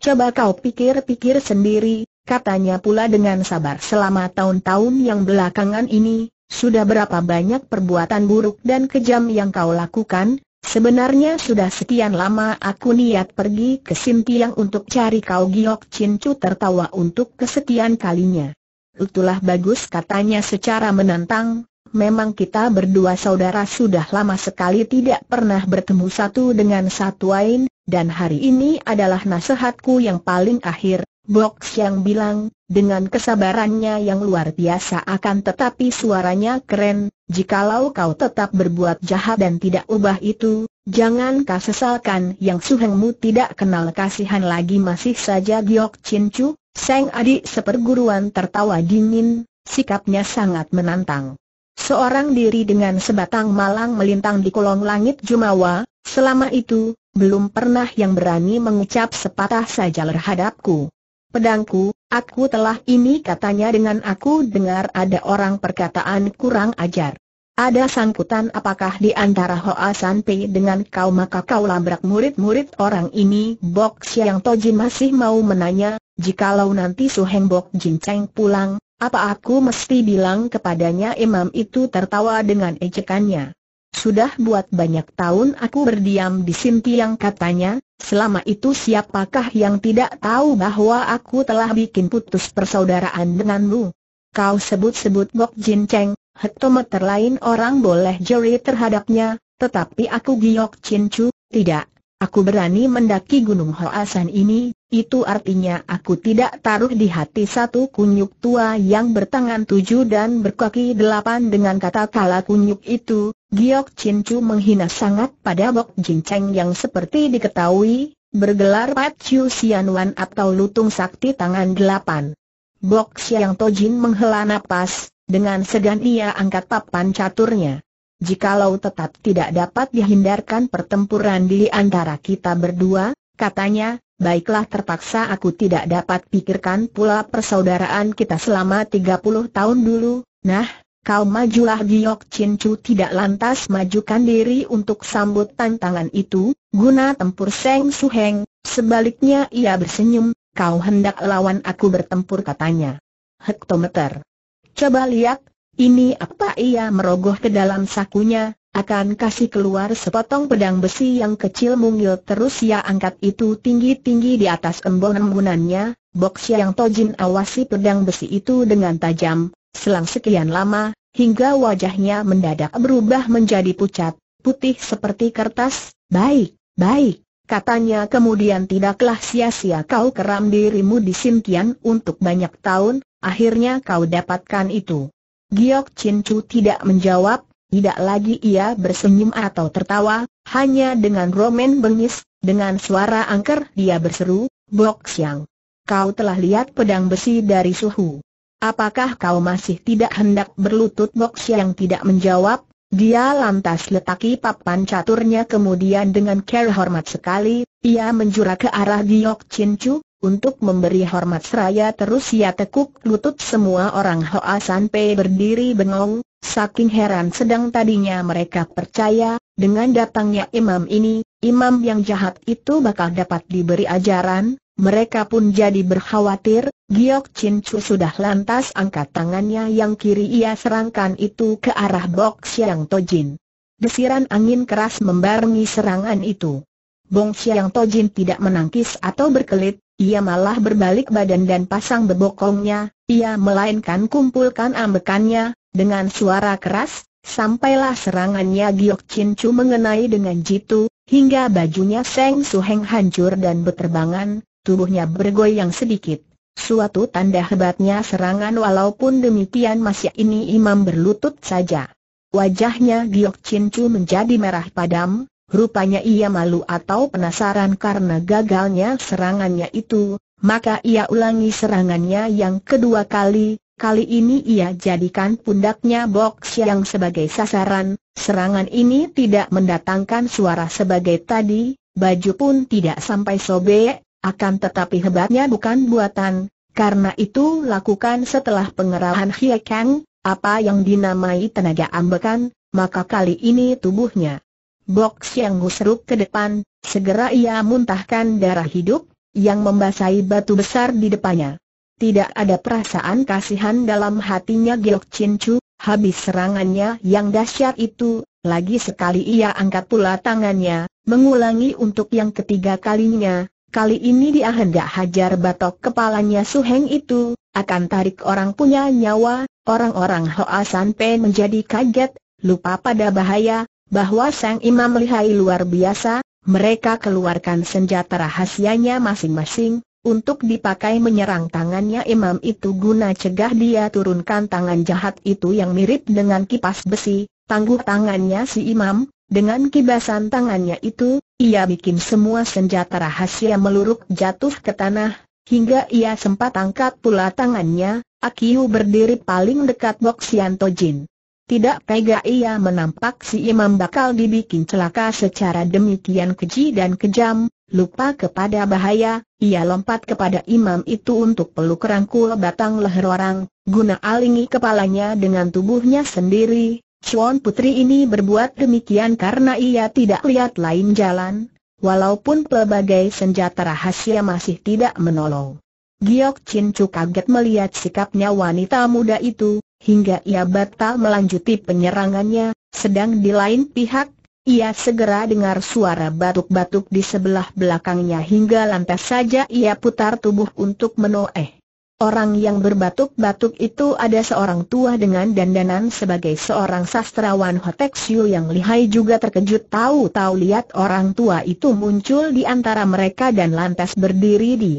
Coba kau pikir-pikir sendiri, katanya pula dengan sabar selama tahun-tahun yang belakangan ini, sudah berapa banyak perbuatan buruk dan kejam yang kau lakukan, Sebenarnya sudah sekian lama aku niat pergi ke Sintiang untuk cari kau Giok Cincu tertawa untuk kesekian kalinya. Itulah bagus katanya secara menantang, Memang kita berdua saudara sudah lama sekali tidak pernah bertemu satu dengan satu lain, dan hari ini adalah nasihatku yang paling akhir, Box yang bilang, dengan kesabarannya yang luar biasa akan tetapi suaranya keren, jikalau kau tetap berbuat jahat dan tidak ubah itu, jangan kau sesalkan yang suhengmu tidak kenal kasihan lagi masih saja Giok Chin Chu, Seng adik seperguruan tertawa dingin, sikapnya sangat menantang seorang diri dengan sebatang malang melintang di kolong langit Jumawa, selama itu, belum pernah yang berani mengucap sepatah saja terhadapku. Pedangku, aku telah ini katanya dengan aku dengar ada orang perkataan kurang ajar. Ada sangkutan apakah di antara Hoa San Pei dengan kau maka kau labrak murid-murid orang ini Bok Siang Tojin masih mau menanya, jikalau nanti Su Heng Bok Jin Cheng pulang, apa aku mesti bilang kepadanya imam itu tertawa dengan ejekannya. Sudah buat banyak tahun aku berdiam di yang katanya, selama itu siapakah yang tidak tahu bahwa aku telah bikin putus persaudaraan denganmu. Kau sebut-sebut Bok Jin Cheng, hektometer lain orang boleh jeri terhadapnya, tetapi aku Giok Chin Chu, tidak, Aku berani mendaki Gunung Hoasan ini, itu artinya aku tidak taruh di hati satu kunyuk tua yang bertangan tujuh dan berkaki delapan dengan kata kala kunyuk itu. Giok Chin Chu menghina sangat pada Bok Jin Cheng yang seperti diketahui, bergelar Pat Chiu Sian Wan atau Lutung Sakti Tangan Delapan. Bok Siang Jin menghela napas, dengan segan ia angkat papan caturnya. Jikalau tetap tidak dapat dihindarkan pertempuran di antara kita berdua, katanya, baiklah terpaksa aku tidak dapat pikirkan pula persaudaraan kita selama 30 tahun dulu, nah, kau majulah Giok Chin Chu tidak lantas majukan diri untuk sambut tantangan itu, guna tempur Seng Su Heng, sebaliknya ia bersenyum, kau hendak lawan aku bertempur katanya. Hektometer. Coba lihat, ini apa ia merogoh ke dalam sakunya, akan kasih keluar sepotong pedang besi yang kecil mungil terus ia angkat itu tinggi-tinggi di atas embun-embunannya, box yang tojin awasi pedang besi itu dengan tajam, selang sekian lama, hingga wajahnya mendadak berubah menjadi pucat, putih seperti kertas, baik, baik. Katanya kemudian tidaklah sia-sia kau keram dirimu di Sintian untuk banyak tahun, akhirnya kau dapatkan itu. Giok Chin Chu tidak menjawab, tidak lagi ia bersenyum atau tertawa, hanya dengan romen bengis, dengan suara angker dia berseru, Bok Siang. Kau telah lihat pedang besi dari suhu. Apakah kau masih tidak hendak berlutut Bok Siang tidak menjawab? Dia lantas letaki papan caturnya kemudian dengan care hormat sekali, ia menjurah ke arah Giok Chin Chu, untuk memberi hormat seraya terus ia tekuk lutut semua orang Hoa Pe berdiri bengong, saking heran sedang tadinya mereka percaya, dengan datangnya imam ini, imam yang jahat itu bakal dapat diberi ajaran, mereka pun jadi berkhawatir, Giok Chin Chu sudah lantas angkat tangannya yang kiri ia serangkan itu ke arah box yang tojin. Desiran angin keras membarengi serangan itu. Bong Xiang Tojin tidak menangkis atau berkelit, ia malah berbalik badan dan pasang bebokongnya, ia melainkan kumpulkan ambekannya, dengan suara keras, sampailah serangannya Giok Chin Chu mengenai dengan jitu, hingga bajunya Seng Suheng hancur dan berterbangan, tubuhnya bergoyang sedikit. Suatu tanda hebatnya serangan walaupun demikian masih ini imam berlutut saja. Wajahnya Giok Chin Chu menjadi merah padam, Rupanya ia malu atau penasaran karena gagalnya serangannya itu, maka ia ulangi serangannya yang kedua kali, kali ini ia jadikan pundaknya box yang sebagai sasaran, serangan ini tidak mendatangkan suara sebagai tadi, baju pun tidak sampai sobek, akan tetapi hebatnya bukan buatan, karena itu lakukan setelah pengerahan Hie Kang, apa yang dinamai tenaga ambekan, maka kali ini tubuhnya Bok Siang seruk ke depan, segera ia muntahkan darah hidup, yang membasahi batu besar di depannya. Tidak ada perasaan kasihan dalam hatinya Giok Chin Chu, habis serangannya yang dahsyat itu, lagi sekali ia angkat pula tangannya, mengulangi untuk yang ketiga kalinya, kali ini dia hendak hajar batok kepalanya Su Heng itu, akan tarik orang punya nyawa, orang-orang Hoa San Pei menjadi kaget, lupa pada bahaya, bahwa sang imam lihai luar biasa, mereka keluarkan senjata rahasianya masing-masing, untuk dipakai menyerang tangannya imam itu guna cegah dia turunkan tangan jahat itu yang mirip dengan kipas besi, tangguh tangannya si imam, dengan kibasan tangannya itu, ia bikin semua senjata rahasia meluruk jatuh ke tanah, hingga ia sempat angkat pula tangannya, Akiu berdiri paling dekat Boksianto Jin. Tidak tega ia menampak si imam bakal dibikin celaka secara demikian keji dan kejam, lupa kepada bahaya, ia lompat kepada imam itu untuk peluk rangkul batang leher orang, guna alingi kepalanya dengan tubuhnya sendiri. Chuan Putri ini berbuat demikian karena ia tidak lihat lain jalan, walaupun pelbagai senjata rahasia masih tidak menolong. Giok Chin Chu kaget melihat sikapnya wanita muda itu, hingga ia batal melanjuti penyerangannya, sedang di lain pihak, ia segera dengar suara batuk-batuk di sebelah belakangnya hingga lantas saja ia putar tubuh untuk menoeh. Orang yang berbatuk-batuk itu ada seorang tua dengan dandanan sebagai seorang sastrawan Hotek Siu yang lihai juga terkejut tahu-tahu lihat orang tua itu muncul di antara mereka dan lantas berdiri di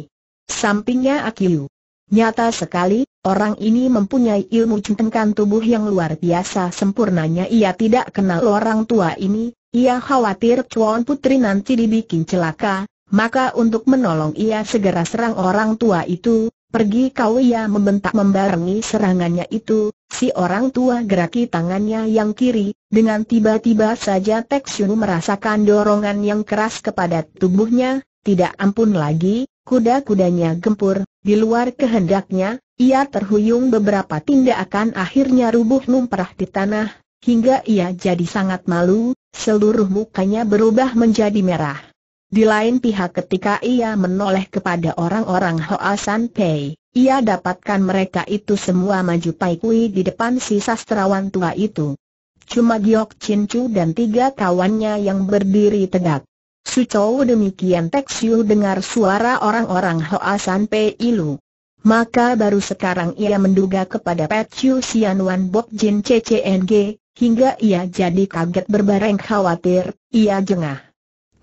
sampingnya Akiu. Nyata sekali, Orang ini mempunyai ilmu centengkan tubuh yang luar biasa sempurnanya ia tidak kenal orang tua ini, ia khawatir cuan Putri nanti dibikin celaka, maka untuk menolong ia segera serang orang tua itu, pergi kau ia membentak membarengi serangannya itu, si orang tua geraki tangannya yang kiri, dengan tiba-tiba saja Tek Xiu merasakan dorongan yang keras kepada tubuhnya, tidak ampun lagi, Kuda-kudanya gempur, di luar kehendaknya, ia terhuyung beberapa tindakan akhirnya rubuh lumprah di tanah, hingga ia jadi sangat malu, seluruh mukanya berubah menjadi merah. Di lain pihak ketika ia menoleh kepada orang-orang Hoa San Pei, ia dapatkan mereka itu semua maju Pai Kui di depan si sastrawan tua itu. Cuma Giok Chin Chu dan tiga kawannya yang berdiri tegak. Sucou demikian Tek Siu dengar suara orang-orang Hoa San Pei ilu, Maka baru sekarang ia menduga kepada Pek Siu Sian Wan Bok Jin CCNG, hingga ia jadi kaget berbareng khawatir, ia jengah.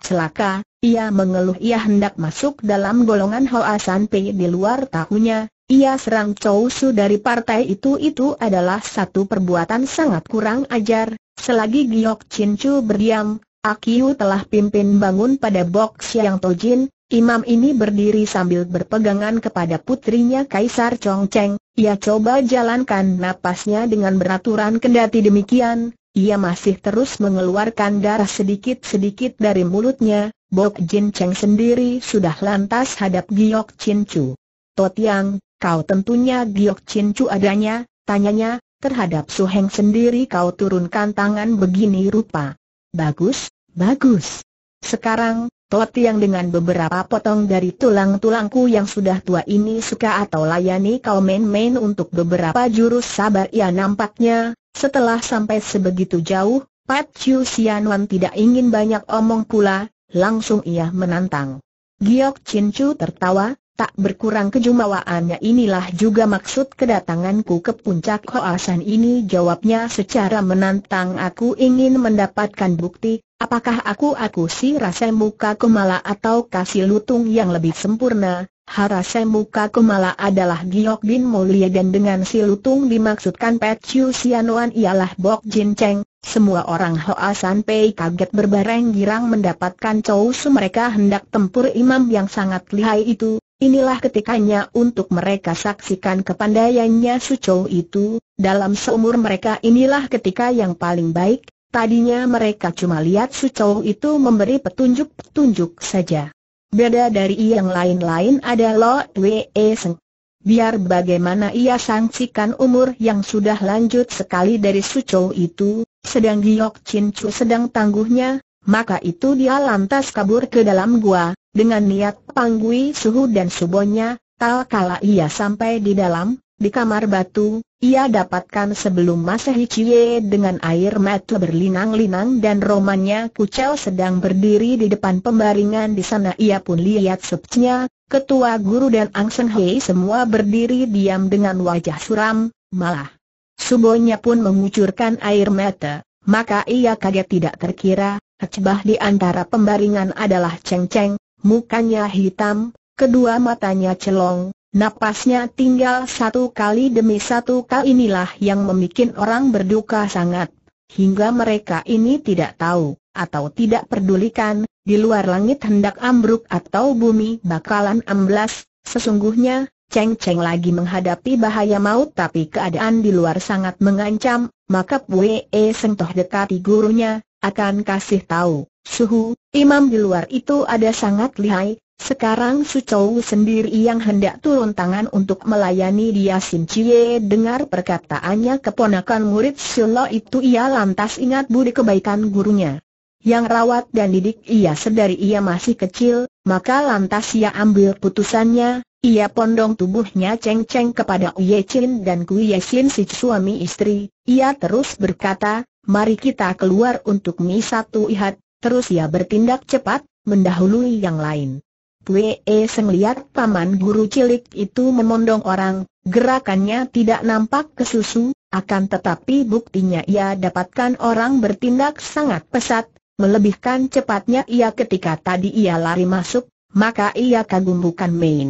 Celaka, ia mengeluh ia hendak masuk dalam golongan Hoa San Pei di luar tahunya, ia serang Chow Su dari partai itu itu adalah satu perbuatan sangat kurang ajar, selagi Giok Chin Chu berdiam, Akiu telah pimpin bangun pada box yang Tojin, imam ini berdiri sambil berpegangan kepada putrinya Kaisar Chongcheng, ia coba jalankan napasnya dengan beraturan kendati demikian, ia masih terus mengeluarkan darah sedikit-sedikit dari mulutnya, Bok Jin Cheng sendiri sudah lantas hadap Giok Chin Chu. Totiang, kau tentunya Giok Chin Chu adanya, tanyanya, terhadap Su Heng sendiri kau turunkan tangan begini rupa. Bagus, Bagus. Sekarang, Toti yang dengan beberapa potong dari tulang-tulangku yang sudah tua ini suka atau layani kau main-main untuk beberapa jurus sabar Ia nampaknya, setelah sampai sebegitu jauh, Pat Chiu Wan tidak ingin banyak omong pula, langsung ia menantang. Giok Chin Chu tertawa, tak berkurang kejumawaannya inilah juga maksud kedatanganku ke puncak Hoasan ini jawabnya secara menantang aku ingin mendapatkan bukti, Apakah aku-aku si rasa muka kumala atau kasih lutung yang lebih sempurna? Harasa muka kumala adalah Giok Bin Mulia dan dengan si lutung dimaksudkan Pet Chiu Sianuan ialah Bok Jin Cheng. Semua orang Hoa San Pei kaget berbareng girang mendapatkan Chou. Su mereka hendak tempur imam yang sangat lihai itu. Inilah ketikanya untuk mereka saksikan kepandaiannya Su Chow itu. Dalam seumur mereka inilah ketika yang paling baik Tadinya mereka cuma lihat Su Chow itu memberi petunjuk-petunjuk saja. Beda dari yang lain-lain ada Lo Wei Seng. Biar bagaimana ia sangsikan umur yang sudah lanjut sekali dari Su Chow itu, sedang Giok Chin Chu sedang tangguhnya, maka itu dia lantas kabur ke dalam gua, dengan niat panggui suhu dan subonya, tak kala ia sampai di dalam, di kamar batu, ia dapatkan sebelum Masehi Cie dengan air mata berlinang-linang dan romannya Kucel sedang berdiri di depan pembaringan di sana ia pun lihat sepnya, ketua guru dan Ang Sen Hei semua berdiri diam dengan wajah suram, malah Subonya pun mengucurkan air mata, maka ia kaget tidak terkira, acbah di antara pembaringan adalah Cheng Cheng, mukanya hitam, kedua matanya celong, Napasnya tinggal satu kali demi satu kali inilah yang membuat orang berduka sangat. Hingga mereka ini tidak tahu, atau tidak pedulikan, di luar langit hendak ambruk atau bumi bakalan amblas, sesungguhnya, ceng-ceng lagi menghadapi bahaya maut tapi keadaan di luar sangat mengancam, maka Pue e sentuh dekati gurunya, akan kasih tahu, suhu, imam di luar itu ada sangat lihai, sekarang Su Chou sendiri yang hendak turun tangan untuk melayani dia Sim Chie dengar perkataannya keponakan murid Silo itu ia lantas ingat budi kebaikan gurunya. Yang rawat dan didik ia sedari ia masih kecil, maka lantas ia ambil putusannya, ia pondong tubuhnya ceng-ceng kepada Uye Chin dan Ye Sin si suami istri, ia terus berkata, mari kita keluar untuk mi satu ihat, terus ia bertindak cepat, mendahului yang lain. Pue Seng lihat paman guru cilik itu memondong orang, gerakannya tidak nampak kesusu, akan tetapi buktinya ia dapatkan orang bertindak sangat pesat, melebihkan cepatnya ia ketika tadi ia lari masuk, maka ia kagum bukan main.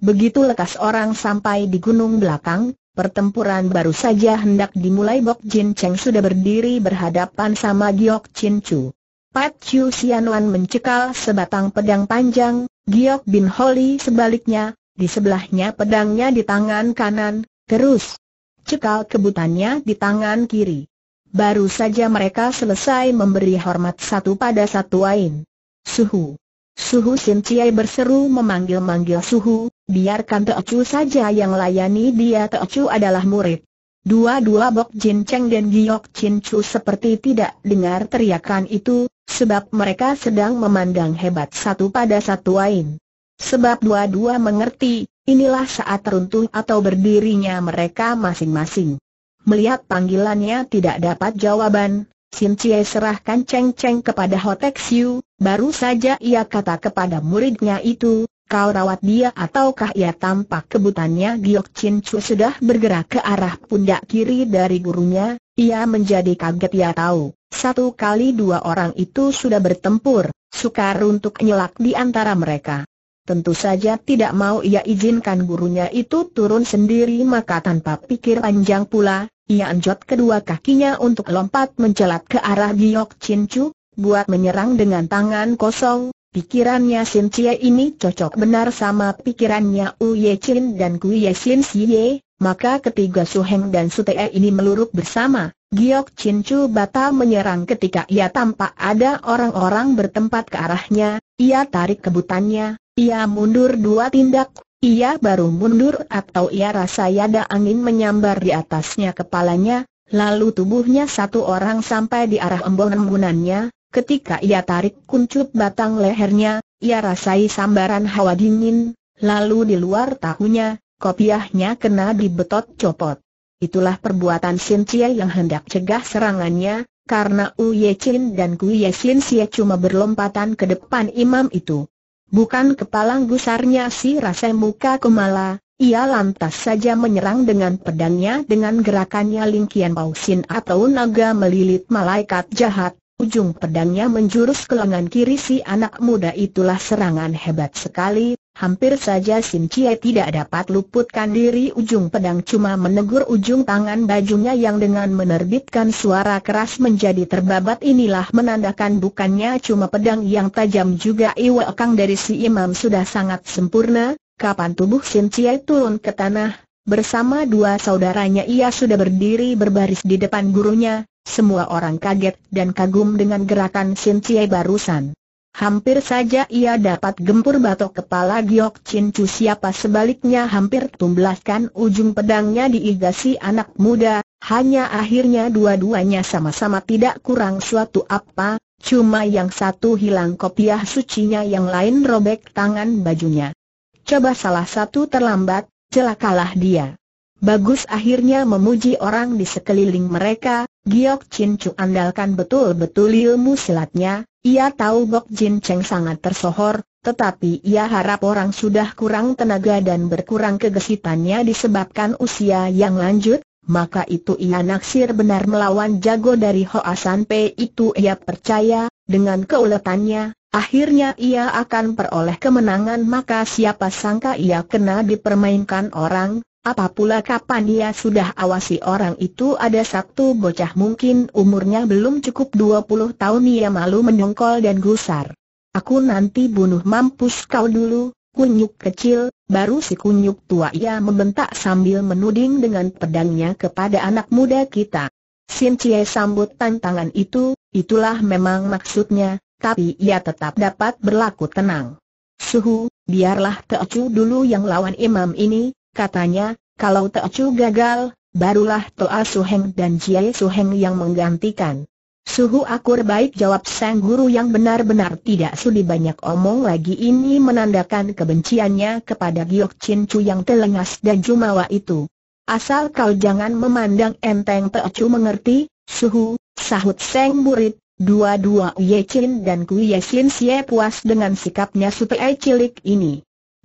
Begitu lekas orang sampai di gunung belakang, pertempuran baru saja hendak dimulai Bok Jin Cheng sudah berdiri berhadapan sama Giok Chin Chu. Pat Chu Wan mencekal sebatang pedang panjang, Giok Bin Holly, sebaliknya, di sebelahnya pedangnya di tangan kanan, terus cekal kebutannya di tangan kiri. Baru saja mereka selesai memberi hormat satu pada satu lain. Suhu. Suhu Sin Chiai berseru memanggil-manggil Suhu, biarkan Teocu saja yang layani dia Teocu adalah murid. Dua-dua Bok Jin Cheng dan Giok Chin Chu seperti tidak dengar teriakan itu, Sebab mereka sedang memandang hebat satu pada satu lain. Sebab dua-dua mengerti, inilah saat runtuh atau berdirinya mereka masing-masing. Melihat panggilannya tidak dapat jawaban, Sin Cie serahkan ceng-ceng kepada Hotek Siu, baru saja ia kata kepada muridnya itu, kau rawat dia ataukah ia tampak kebutannya Giok Chin Chu sudah bergerak ke arah pundak kiri dari gurunya, ia menjadi kaget ia tahu. Satu kali dua orang itu sudah bertempur, sukar untuk nyelak di antara mereka. Tentu saja tidak mau ia izinkan gurunya itu turun sendiri maka tanpa pikir panjang pula, ia anjot kedua kakinya untuk lompat mencelat ke arah Giok Chin buat menyerang dengan tangan kosong. Pikirannya Sin Chie ini cocok benar sama pikirannya U Ye Chin dan Ku Ye Sin maka ketiga Su Heng dan Su Te ini meluruk bersama, Giok Chin Chu batal menyerang ketika ia tampak ada orang-orang bertempat ke arahnya, ia tarik kebutannya, ia mundur dua tindak, ia baru mundur atau ia rasa ada angin menyambar di atasnya kepalanya, lalu tubuhnya satu orang sampai di arah embun-embunannya, ketika ia tarik kuncup batang lehernya, ia rasai sambaran hawa dingin, lalu di luar tahunya, kopiahnya kena dibetot copot. Itulah perbuatan Sin Cie yang hendak cegah serangannya, karena Uye Chin dan Ye Sin Cie cuma berlompatan ke depan imam itu. Bukan kepalang gusarnya si Rasai Muka kemala, ia lantas saja menyerang dengan pedangnya dengan gerakannya lingkian pausin atau naga melilit malaikat jahat, ujung pedangnya menjurus ke lengan kiri si anak muda itulah serangan hebat sekali, Hampir saja Sim Chie tidak dapat luputkan diri ujung pedang cuma menegur ujung tangan bajunya yang dengan menerbitkan suara keras menjadi terbabat inilah menandakan bukannya cuma pedang yang tajam juga Iwa Kang dari si imam sudah sangat sempurna, kapan tubuh Sim Chie turun ke tanah, bersama dua saudaranya ia sudah berdiri berbaris di depan gurunya, semua orang kaget dan kagum dengan gerakan Sim Chie barusan. Hampir saja ia dapat gempur batok kepala Giok Chin Chu siapa sebaliknya hampir tumblaskan ujung pedangnya diigasi anak muda, hanya akhirnya dua-duanya sama-sama tidak kurang suatu apa, cuma yang satu hilang kopiah sucinya yang lain robek tangan bajunya. Coba salah satu terlambat, celakalah dia. Bagus akhirnya memuji orang di sekeliling mereka, Giok Chin Chu andalkan betul-betul ilmu silatnya, ia tahu Bok Jin Cheng sangat tersohor, tetapi ia harap orang sudah kurang tenaga dan berkurang kegesitannya disebabkan usia yang lanjut, maka itu ia naksir benar melawan jago dari Hoa San Pei itu ia percaya, dengan keuletannya, akhirnya ia akan peroleh kemenangan maka siapa sangka ia kena dipermainkan orang, apa pula kapan dia sudah awasi orang itu ada satu bocah mungkin umurnya belum cukup 20 tahun ia malu menyongkol dan gusar. Aku nanti bunuh mampus kau dulu, kunyuk kecil, baru si kunyuk tua ia membentak sambil menuding dengan pedangnya kepada anak muda kita. Sin Cie sambut tantangan itu, itulah memang maksudnya, tapi ia tetap dapat berlaku tenang. Suhu, biarlah Teocu dulu yang lawan imam ini, Katanya, kalau Teocu gagal, barulah Toa Suheng dan Jie Suheng yang menggantikan. Suhu akur baik jawab sang guru yang benar-benar tidak sudi banyak omong lagi ini menandakan kebenciannya kepada Giok Chin Chu yang telengas dan jumawa itu. Asal kau jangan memandang enteng Teocu mengerti, Suhu, sahut sang murid, dua-dua Ye Chin dan Ku Ye Sin puas dengan sikapnya Supei cilik ini.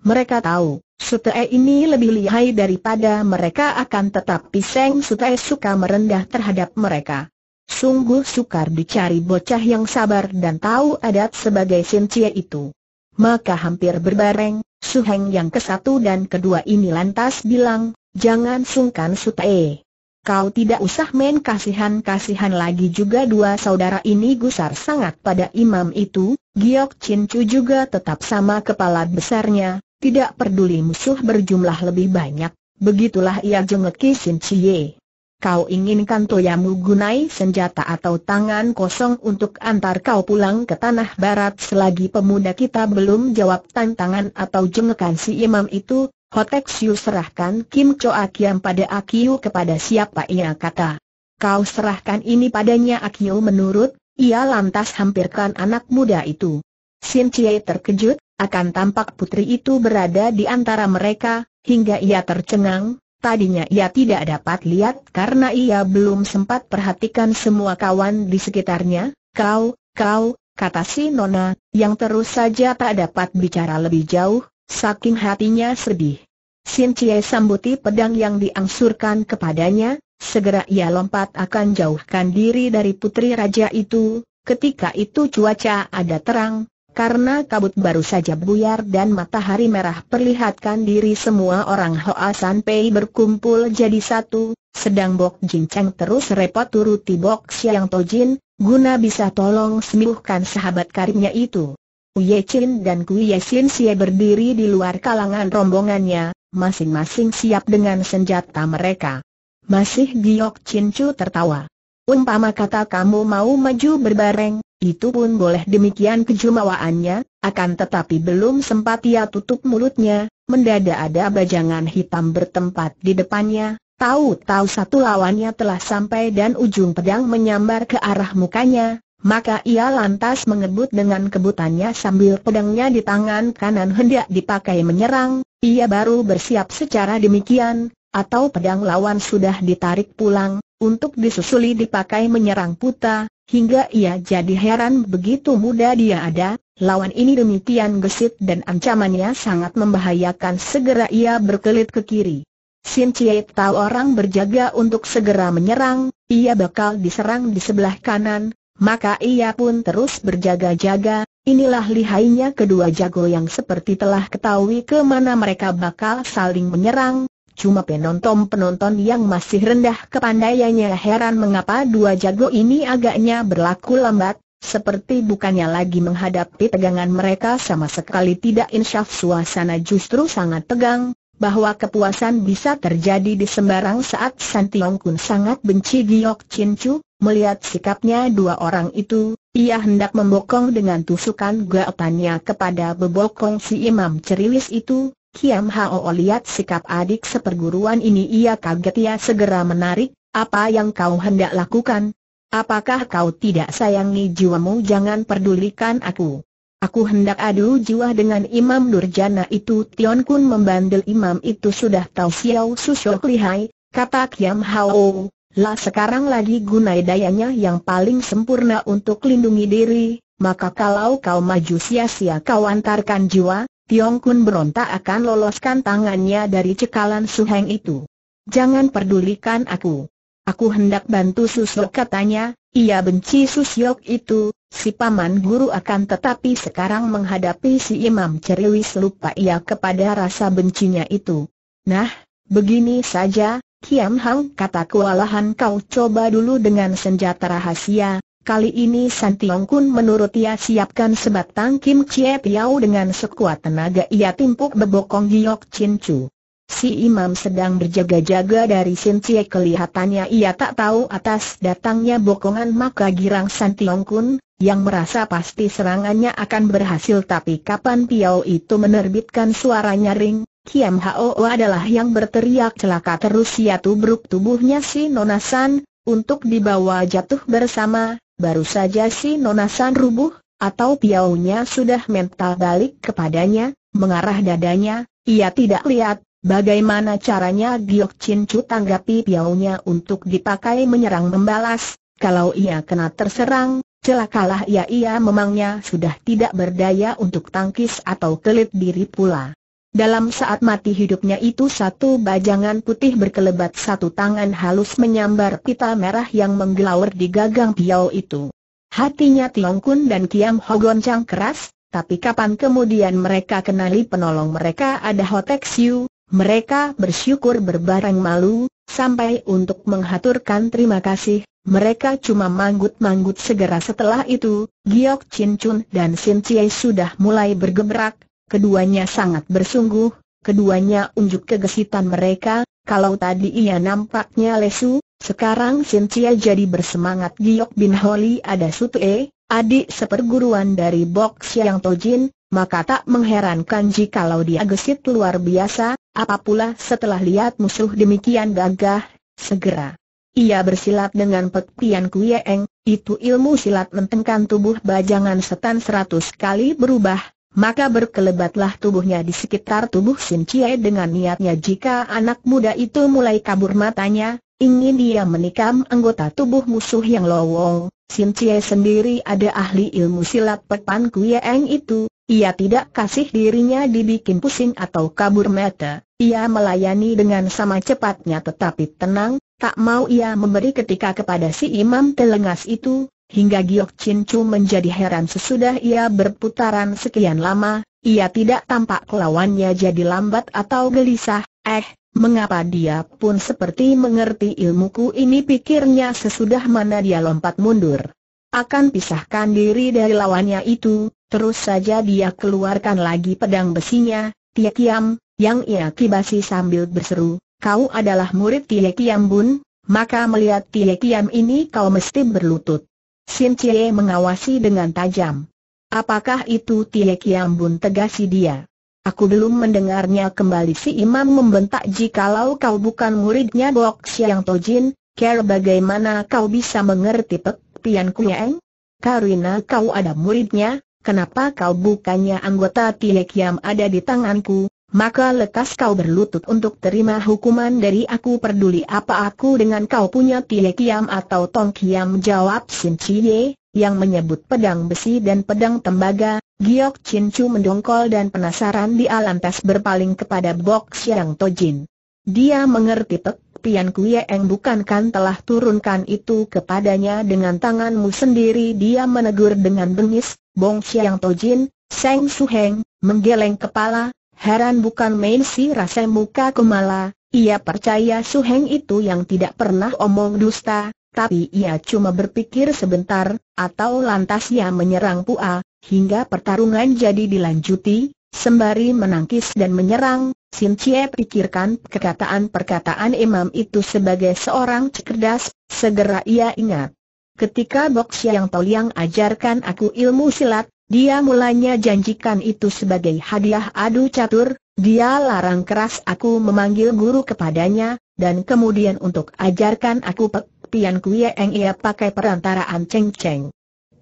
Mereka tahu, Sutee ini lebih lihai daripada mereka akan tetapi Seng Sutee suka merendah terhadap mereka. Sungguh sukar dicari bocah yang sabar dan tahu adat sebagai Sincie itu. Maka hampir berbareng, Suheng yang kesatu dan kedua ini lantas bilang, jangan sungkan Sutee. Kau tidak usah main kasihan-kasihan lagi juga dua saudara ini gusar sangat pada imam itu, Giok Chin Chu juga tetap sama kepala besarnya, tidak peduli musuh berjumlah lebih banyak, begitulah ia jengeki Sin Chie. Kau inginkan toyamu gunai senjata atau tangan kosong untuk antar kau pulang ke tanah barat selagi pemuda kita belum jawab tantangan atau jengekan si imam itu, Hotek Siu serahkan Kim Cho Akiam pada Akiu kepada siapa ia kata. Kau serahkan ini padanya Akiu menurut, ia lantas hampirkan anak muda itu. Sin Chie terkejut, akan tampak putri itu berada di antara mereka, hingga ia tercengang, tadinya ia tidak dapat lihat karena ia belum sempat perhatikan semua kawan di sekitarnya, kau, kau, kata si Nona, yang terus saja tak dapat bicara lebih jauh, saking hatinya sedih. Sin Cie sambuti pedang yang diangsurkan kepadanya, segera ia lompat akan jauhkan diri dari putri raja itu, ketika itu cuaca ada terang, karena kabut baru saja buyar dan matahari merah perlihatkan diri semua orang Hoa San Pei berkumpul jadi satu, sedang Bok Jin Cheng terus repot turuti Bok Siang Tojin, guna bisa tolong sembuhkan sahabat karibnya itu. Uye Chin dan Kuye Sin Xie berdiri di luar kalangan rombongannya, masing-masing siap dengan senjata mereka. Masih Giok Chin Chu tertawa. Umpama kata kamu mau maju berbareng, itu pun boleh demikian kejumawaannya, akan tetapi belum sempat ia tutup mulutnya, mendadak ada bajangan hitam bertempat di depannya, tahu-tahu satu lawannya telah sampai dan ujung pedang menyambar ke arah mukanya, maka ia lantas mengebut dengan kebutannya sambil pedangnya di tangan kanan hendak dipakai menyerang, ia baru bersiap secara demikian, atau pedang lawan sudah ditarik pulang, untuk disusuli dipakai menyerang puta, Hingga ia jadi heran begitu muda dia ada, lawan ini demikian gesit dan ancamannya sangat membahayakan segera ia berkelit ke kiri. Sin Chie tahu orang berjaga untuk segera menyerang, ia bakal diserang di sebelah kanan, maka ia pun terus berjaga-jaga, inilah lihainya kedua jago yang seperti telah ketahui kemana mereka bakal saling menyerang, Cuma penonton-penonton yang masih rendah kepandaiannya heran mengapa dua jago ini agaknya berlaku lambat, seperti bukannya lagi menghadapi tegangan mereka sama sekali tidak insyaf suasana justru sangat tegang, bahwa kepuasan bisa terjadi di sembarang saat Santiong Kun sangat benci Giok Chin Chu, melihat sikapnya dua orang itu, ia hendak membokong dengan tusukan gaotannya kepada bebokong si imam ceriwis itu, Kiam Hao lihat sikap adik seperguruan ini ia kaget ia segera menarik, apa yang kau hendak lakukan? Apakah kau tidak sayangi jiwamu jangan pedulikan aku? Aku hendak adu jiwa dengan Imam Nurjana itu Tion Kun membandel Imam itu sudah tahu Xiao Sushok lihai, kata Kiam Hao. Lah sekarang lagi gunai dayanya yang paling sempurna untuk lindungi diri, maka kalau kau maju sia-sia kau antarkan jiwa, Tiong Kun berontak akan loloskan tangannya dari cekalan Su Heng itu. Jangan pedulikan aku. Aku hendak bantu Susyok katanya, ia benci Susyok itu, si paman guru akan tetapi sekarang menghadapi si Imam Ceriwis lupa ia kepada rasa bencinya itu. Nah, begini saja, Kiam Hang kata kewalahan kau coba dulu dengan senjata rahasia, Kali ini San Tiong Kun ia siapkan sebatang Kim Chie Piao dengan sekuat tenaga ia timpuk bebokong Giok Chin Chu. Si imam sedang berjaga-jaga dari Sin Chie kelihatannya ia tak tahu atas datangnya bokongan maka girang San Tiong Kun, yang merasa pasti serangannya akan berhasil tapi kapan Piao itu menerbitkan suara nyaring, Kiam Hao adalah yang berteriak celaka terus ia tubruk tubuhnya si Nona San, untuk dibawa jatuh bersama, baru saja si Nona San rubuh, atau piaunya sudah mental balik kepadanya, mengarah dadanya, ia tidak lihat, bagaimana caranya Giok Chin Chu tanggapi piaunya untuk dipakai menyerang membalas, kalau ia kena terserang, celakalah ia ia memangnya sudah tidak berdaya untuk tangkis atau kelit diri pula. Dalam saat mati hidupnya itu satu bajangan putih berkelebat satu tangan halus menyambar pita merah yang menggelaur di gagang piau itu. Hatinya Tiong Kun dan Kiam goncang keras, tapi kapan kemudian mereka kenali penolong mereka ada Hotek Siu, mereka bersyukur berbareng malu, sampai untuk menghaturkan terima kasih, mereka cuma manggut-manggut segera setelah itu, Giok Chin Chun dan Sin Chie sudah mulai bergebrak, keduanya sangat bersungguh, keduanya unjuk kegesitan mereka, kalau tadi ia nampaknya lesu, sekarang Cynthia jadi bersemangat Giyok Bin Holi ada e, adik seperguruan dari Bok Siang Tojin, maka tak mengherankan jika jikalau dia gesit luar biasa, apapula setelah lihat musuh demikian gagah, segera. Ia bersilat dengan petian kuyeng, itu ilmu silat mentengkan tubuh bajangan setan seratus kali berubah, maka berkelebatlah tubuhnya di sekitar tubuh Sim Chie dengan niatnya jika anak muda itu mulai kabur matanya, ingin dia menikam anggota tubuh musuh yang lowong. Sim Chie sendiri ada ahli ilmu silat pepan Eng itu, ia tidak kasih dirinya dibikin pusing atau kabur mata, ia melayani dengan sama cepatnya tetapi tenang, tak mau ia memberi ketika kepada si imam telengas itu, Hingga Giok Chin Chu menjadi heran sesudah ia berputaran sekian lama, ia tidak tampak lawannya jadi lambat atau gelisah, eh, mengapa dia pun seperti mengerti ilmuku ini pikirnya sesudah mana dia lompat mundur. Akan pisahkan diri dari lawannya itu, terus saja dia keluarkan lagi pedang besinya, Tia Kiam, yang ia kibasi sambil berseru, kau adalah murid Tia Kiam Bun, maka melihat Tia Kiam ini kau mesti berlutut. Sin Cie mengawasi dengan tajam. Apakah itu Tie Kiam Bun tegasi dia? Aku belum mendengarnya kembali si imam membentak jikalau kau bukan muridnya Bok Siang Tojin, care bagaimana kau bisa mengerti Pek Pian Kueng? Ya Karena kau ada muridnya, kenapa kau bukannya anggota Tie Kiam ada di tanganku, maka lekas kau berlutut untuk terima hukuman dari aku peduli apa aku dengan kau punya tie kiam atau tong kiam jawab Sin Chie, yang menyebut pedang besi dan pedang tembaga, Giok Chin Chu mendongkol dan penasaran di alam tas berpaling kepada Bok Siang Tojin. Dia mengerti pek Pian yang Eng bukankan telah turunkan itu kepadanya dengan tanganmu sendiri dia menegur dengan bengis, Bong Siang Tojin, Seng Su Heng, menggeleng kepala, Heran bukan main si rasa muka Kumala, ia percaya Su Heng itu yang tidak pernah omong dusta, tapi ia cuma berpikir sebentar, atau lantas ia menyerang Pua, hingga pertarungan jadi dilanjuti, sembari menangkis dan menyerang, Sin Cie pikirkan perkataan-perkataan imam itu sebagai seorang cerdas, segera ia ingat. Ketika Bok Yang Toliang ajarkan aku ilmu silat, dia mulanya janjikan itu sebagai hadiah adu catur, dia larang keras aku memanggil guru kepadanya, dan kemudian untuk ajarkan aku pek pian kuya yang ia pakai perantaraan ceng-ceng.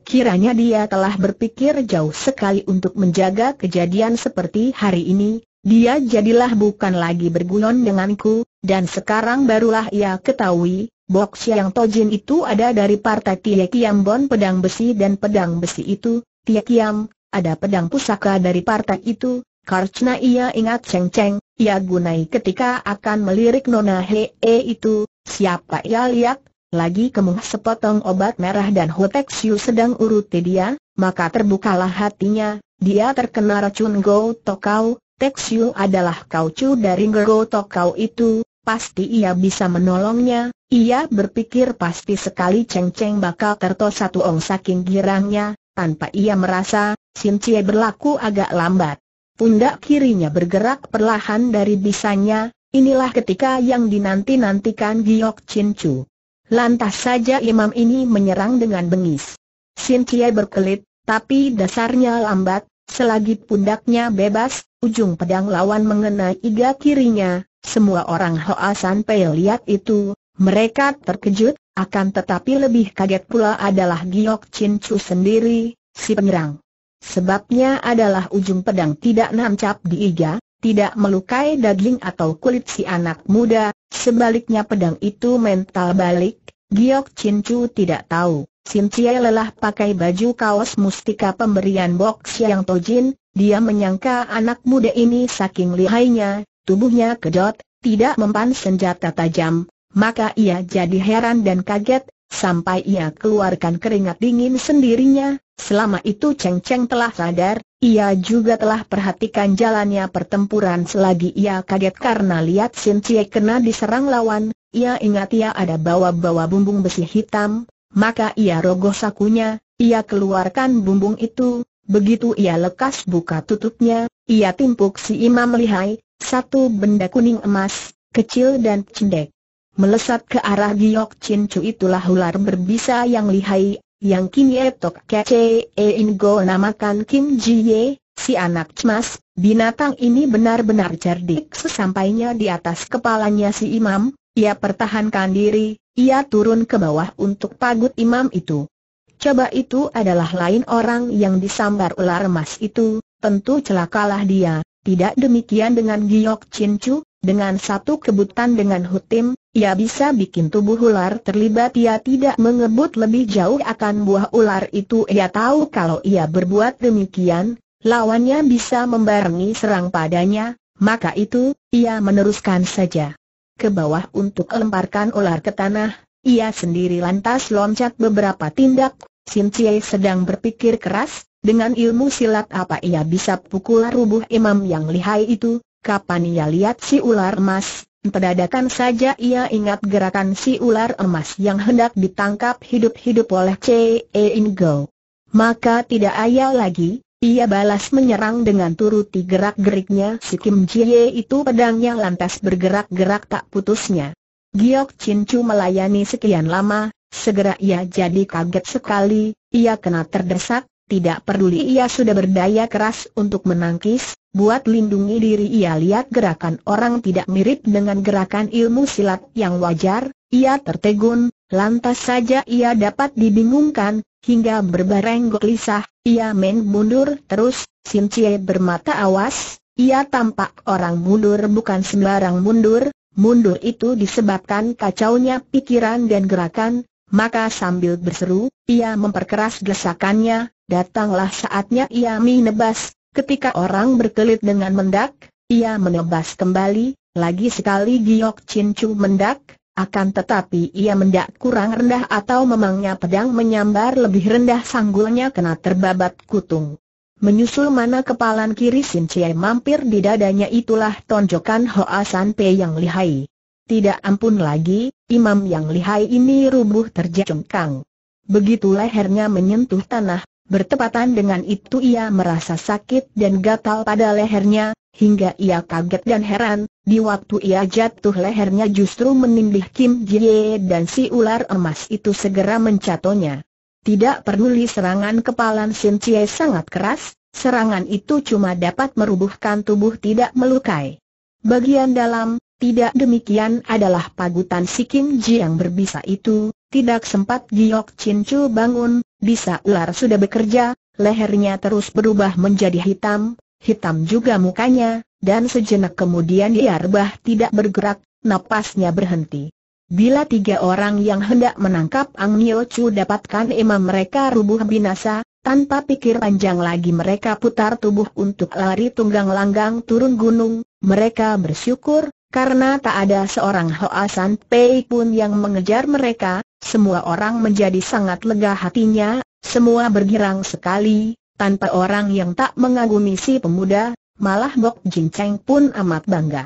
Kiranya dia telah berpikir jauh sekali untuk menjaga kejadian seperti hari ini, dia jadilah bukan lagi berguyon denganku, dan sekarang barulah ia ketahui, Bok yang Tojin itu ada dari partai Tie Kiambon pedang besi dan pedang besi itu, Kiam, ada pedang pusaka dari partai itu, karena ia ingat Cheng Cheng, ia gunai ketika akan melirik Nona Hee itu, siapa ia lihat, lagi kemuh sepotong obat merah dan Hotek Siu sedang uruti dia, maka terbukalah hatinya, dia terkena racun Go Tokau, Tek Siu adalah kau cu dari Go Tokau itu, pasti ia bisa menolongnya, ia berpikir pasti sekali Cheng Cheng bakal tertos satu ong saking girangnya, tanpa ia merasa, Sincie berlaku agak lambat. Pundak kirinya bergerak perlahan dari bisanya, inilah ketika yang dinanti-nantikan Giok Chin Chu. Lantas saja imam ini menyerang dengan bengis. Sincie berkelit, tapi dasarnya lambat, selagi pundaknya bebas, ujung pedang lawan mengenai iga kirinya, semua orang Hoa San Pei lihat itu, mereka terkejut, akan tetapi lebih kaget pula adalah Giok Chin Chu sendiri, si penyerang. Sebabnya adalah ujung pedang tidak nancap di iga, tidak melukai daging atau kulit si anak muda, sebaliknya pedang itu mental balik, Giok Chin Chu tidak tahu. Sin lelah pakai baju kaos mustika pemberian box yang tojin, dia menyangka anak muda ini saking lihainya, tubuhnya kedot, tidak mempan senjata tajam, maka ia jadi heran dan kaget, sampai ia keluarkan keringat dingin sendirinya, selama itu Cheng Cheng telah sadar, ia juga telah perhatikan jalannya pertempuran selagi ia kaget karena lihat Sin Cie kena diserang lawan, ia ingat ia ada bawa-bawa bumbung besi hitam, maka ia rogoh sakunya, ia keluarkan bumbung itu, begitu ia lekas buka tutupnya, ia timpuk si imam lihai, satu benda kuning emas, kecil dan cendek. Melesat ke arah Giok Chin Chu itulah ular berbisa yang lihai, yang kini etok kece Ein Go namakan Kim Ji Ye, si anak cemas, binatang ini benar-benar cerdik sesampainya di atas kepalanya si imam, ia pertahankan diri, ia turun ke bawah untuk pagut imam itu. Coba itu adalah lain orang yang disambar ular emas itu, tentu celakalah dia, tidak demikian dengan Giok Chin Chu, dengan satu kebutan dengan hutim, ia bisa bikin tubuh ular terlibat ia tidak mengebut lebih jauh akan buah ular itu ia tahu kalau ia berbuat demikian, lawannya bisa membarengi serang padanya, maka itu, ia meneruskan saja ke bawah untuk lemparkan ular ke tanah, ia sendiri lantas loncat beberapa tindak, Sin Cie sedang berpikir keras, dengan ilmu silat apa ia bisa pukul rubuh imam yang lihai itu, Kapan ia lihat si ular emas, Tedadakan saja ia ingat gerakan si ular emas yang hendak ditangkap hidup-hidup oleh C.E. Ingo. Maka tidak ayal lagi, ia balas menyerang dengan turuti gerak-geriknya si Kim Jie itu pedangnya lantas bergerak-gerak tak putusnya. Giok Chin Chu melayani sekian lama, segera ia jadi kaget sekali, ia kena terdesak, tidak peduli ia sudah berdaya keras untuk menangkis, buat lindungi diri ia lihat gerakan orang tidak mirip dengan gerakan ilmu silat yang wajar, ia tertegun, lantas saja ia dapat dibingungkan, hingga berbareng gelisah, ia main mundur terus, Sin Cie bermata awas, ia tampak orang mundur bukan sembarang mundur, mundur itu disebabkan kacaunya pikiran dan gerakan, maka sambil berseru, ia memperkeras desakannya, Datanglah saatnya ia menebas, ketika orang berkelit dengan mendak, ia menebas kembali, lagi sekali Giok Chin mendak, akan tetapi ia mendak kurang rendah atau memangnya pedang menyambar lebih rendah sanggulnya kena terbabat kutung. Menyusul mana kepalan kiri Sin Chie mampir di dadanya itulah tonjokan Hoa San Pei yang lihai. Tidak ampun lagi, imam yang lihai ini rubuh terjengkang. Begitu lehernya menyentuh tanah, Bertepatan dengan itu ia merasa sakit dan gatal pada lehernya, hingga ia kaget dan heran, di waktu ia jatuh lehernya justru menindih Kim Jie dan si ular emas itu segera mencatonya. Tidak peduli serangan kepalan Sin Chie sangat keras, serangan itu cuma dapat merubuhkan tubuh tidak melukai. Bagian dalam, tidak demikian adalah pagutan si Kim Ji yang berbisa itu, tidak sempat Giok Chin bangun, bisa ular sudah bekerja, lehernya terus berubah menjadi hitam, hitam juga mukanya, dan sejenak kemudian ia rebah tidak bergerak, napasnya berhenti. Bila tiga orang yang hendak menangkap Ang Nio Chu dapatkan imam mereka rubuh binasa, tanpa pikir panjang lagi mereka putar tubuh untuk lari tunggang langgang turun gunung, mereka bersyukur, karena tak ada seorang Hoa San Pei pun yang mengejar mereka, semua orang menjadi sangat lega hatinya, semua bergirang sekali, tanpa orang yang tak mengagumi si pemuda, malah Bok Jin Cheng pun amat bangga.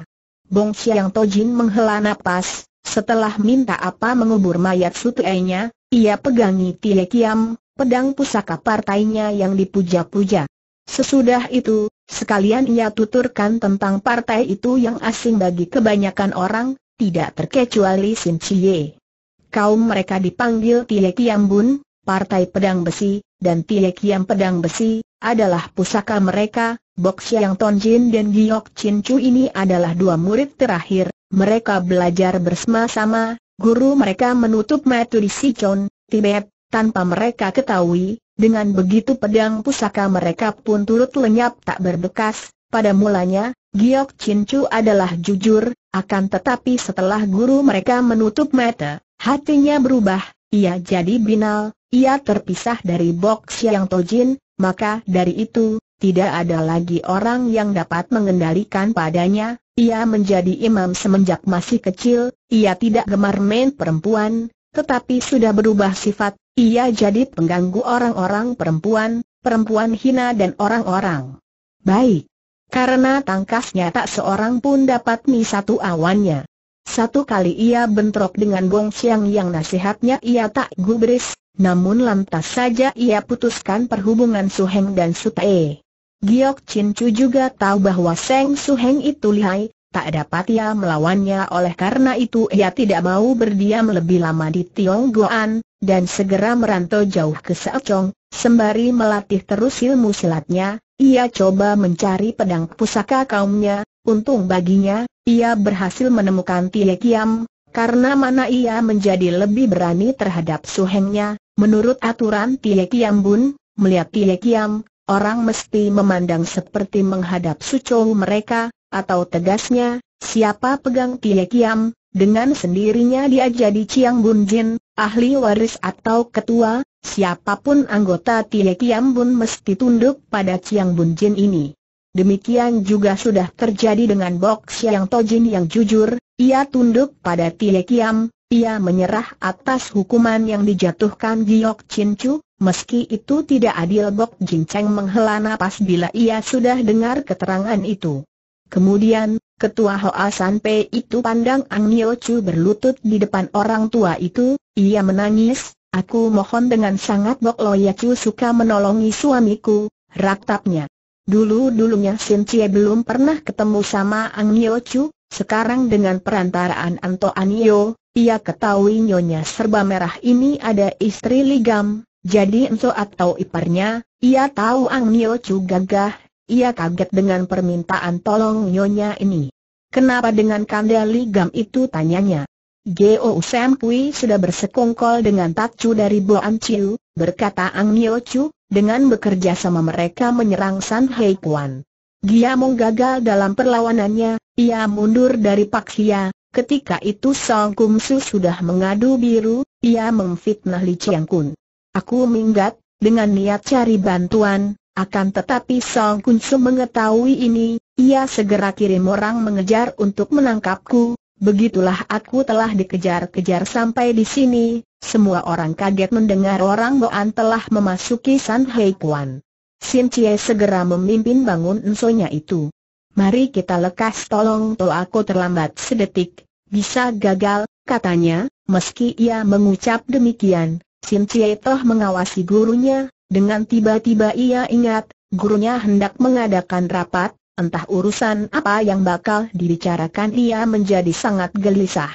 Bong Xiang Tojin menghela napas, setelah minta apa mengubur mayat sutuainya, ia pegangi Tie Kiam, pedang pusaka partainya yang dipuja-puja. Sesudah itu, sekalian ia tuturkan tentang partai itu yang asing bagi kebanyakan orang, tidak terkecuali Sin Chie. Kaum mereka dipanggil Tie Kiam Bun, Partai Pedang Besi, dan Tie Kiam Pedang Besi, adalah pusaka mereka, Bok Yang Tonjin dan Giok Chin Chu ini adalah dua murid terakhir, mereka belajar bersama-sama, guru mereka menutup mata di Sichon, Tibet, tanpa mereka ketahui, dengan begitu pedang pusaka mereka pun turut lenyap tak berbekas, pada mulanya, Giok Chin adalah jujur, akan tetapi setelah guru mereka menutup mata, hatinya berubah, ia jadi binal, ia terpisah dari Bok Yang Tojin, maka dari itu, tidak ada lagi orang yang dapat mengendalikan padanya, ia menjadi imam semenjak masih kecil, ia tidak gemar main perempuan, tetapi sudah berubah sifat, ia jadi pengganggu orang-orang perempuan, perempuan hina dan orang-orang baik. Karena tangkasnya tak seorang pun dapat mi satu awannya. Satu kali ia bentrok dengan Gong Xiang yang nasihatnya ia tak gubris, namun lantas saja ia putuskan perhubungan Su Heng dan Su Tae. Giok Chin Chu juga tahu bahwa Seng Su Heng itu lihai, tak dapat ia melawannya oleh karena itu ia tidak mau berdiam lebih lama di Goan, dan segera merantau jauh ke Seocong, sembari melatih terus ilmu silatnya, ia coba mencari pedang pusaka kaumnya, untung baginya, ia berhasil menemukan Tie Kiam, karena mana ia menjadi lebih berani terhadap suhengnya, menurut aturan Tie Kiam Bun, melihat Tie Kiam, orang mesti memandang seperti menghadap sucou mereka, atau tegasnya, siapa pegang Tie Kiam, dengan sendirinya dia jadi Chiang Bun Jin, ahli waris atau ketua, siapapun anggota Tie Kiam Bun mesti tunduk pada Chiang Bun Jin ini. Demikian juga sudah terjadi dengan Bok Siang Tojin yang jujur, ia tunduk pada Tie Kiam, ia menyerah atas hukuman yang dijatuhkan Giok Chin Chu, meski itu tidak adil Bok Jin Cheng menghela napas bila ia sudah dengar keterangan itu. Kemudian, ketua Hoa San Pei itu pandang Ang Nio Chu berlutut di depan orang tua itu, ia menangis, aku mohon dengan sangat Bok Loya Chu suka menolongi suamiku, raktapnya. Dulu-dulunya Sin Cie belum pernah ketemu sama Ang Nio Chu, sekarang dengan perantaraan Anto Anio, ia ketahui nyonya serba merah ini ada istri Ligam, jadi Enso atau iparnya, ia tahu Ang Nio Chu gagah, ia kaget dengan permintaan tolong nyonya ini. Kenapa dengan kandel ligam itu tanyanya? Geo Sam Kui sudah bersekongkol dengan Chu dari Boan Chiu, berkata Ang Nyo Chu, dengan bekerja sama mereka menyerang San Hei Kuan. Giamong gagal dalam perlawanannya, ia mundur dari Paksia, Ketika itu Song Kum Su sudah mengadu biru, ia memfitnah Li Chiang Kun. Aku minggat, dengan niat cari bantuan, akan tetapi Song Su mengetahui ini, ia segera kirim orang mengejar untuk menangkapku, begitulah aku telah dikejar-kejar sampai di sini, semua orang kaget mendengar orang Boan telah memasuki San Hei Kuan. Sim Chie segera memimpin bangun ensonya itu. Mari kita lekas tolong to aku terlambat sedetik, bisa gagal, katanya, meski ia mengucap demikian, Sim Chie toh mengawasi gurunya, dengan tiba-tiba ia ingat, gurunya hendak mengadakan rapat, entah urusan apa yang bakal dibicarakan ia menjadi sangat gelisah.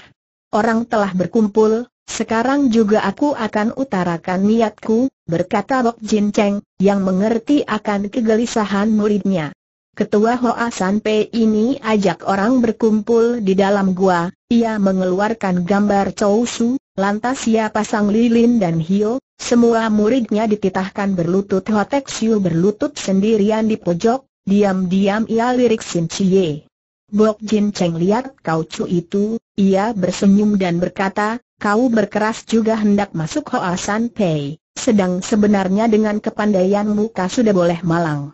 Orang telah berkumpul, sekarang juga aku akan utarakan niatku, berkata Bok Jin Cheng, yang mengerti akan kegelisahan muridnya. Ketua Hoa San Pei ini ajak orang berkumpul di dalam gua, ia mengeluarkan gambar Chou Su, lantas ia pasang lilin dan hio, semua muridnya dititahkan berlutut Hotek Siu berlutut sendirian di pojok, diam-diam ia lirik Sin Chie. Bok Jin Cheng lihat kau cu itu, ia bersenyum dan berkata, kau berkeras juga hendak masuk Hoa San Pei, sedang sebenarnya dengan kepandaianmu kau sudah boleh malang.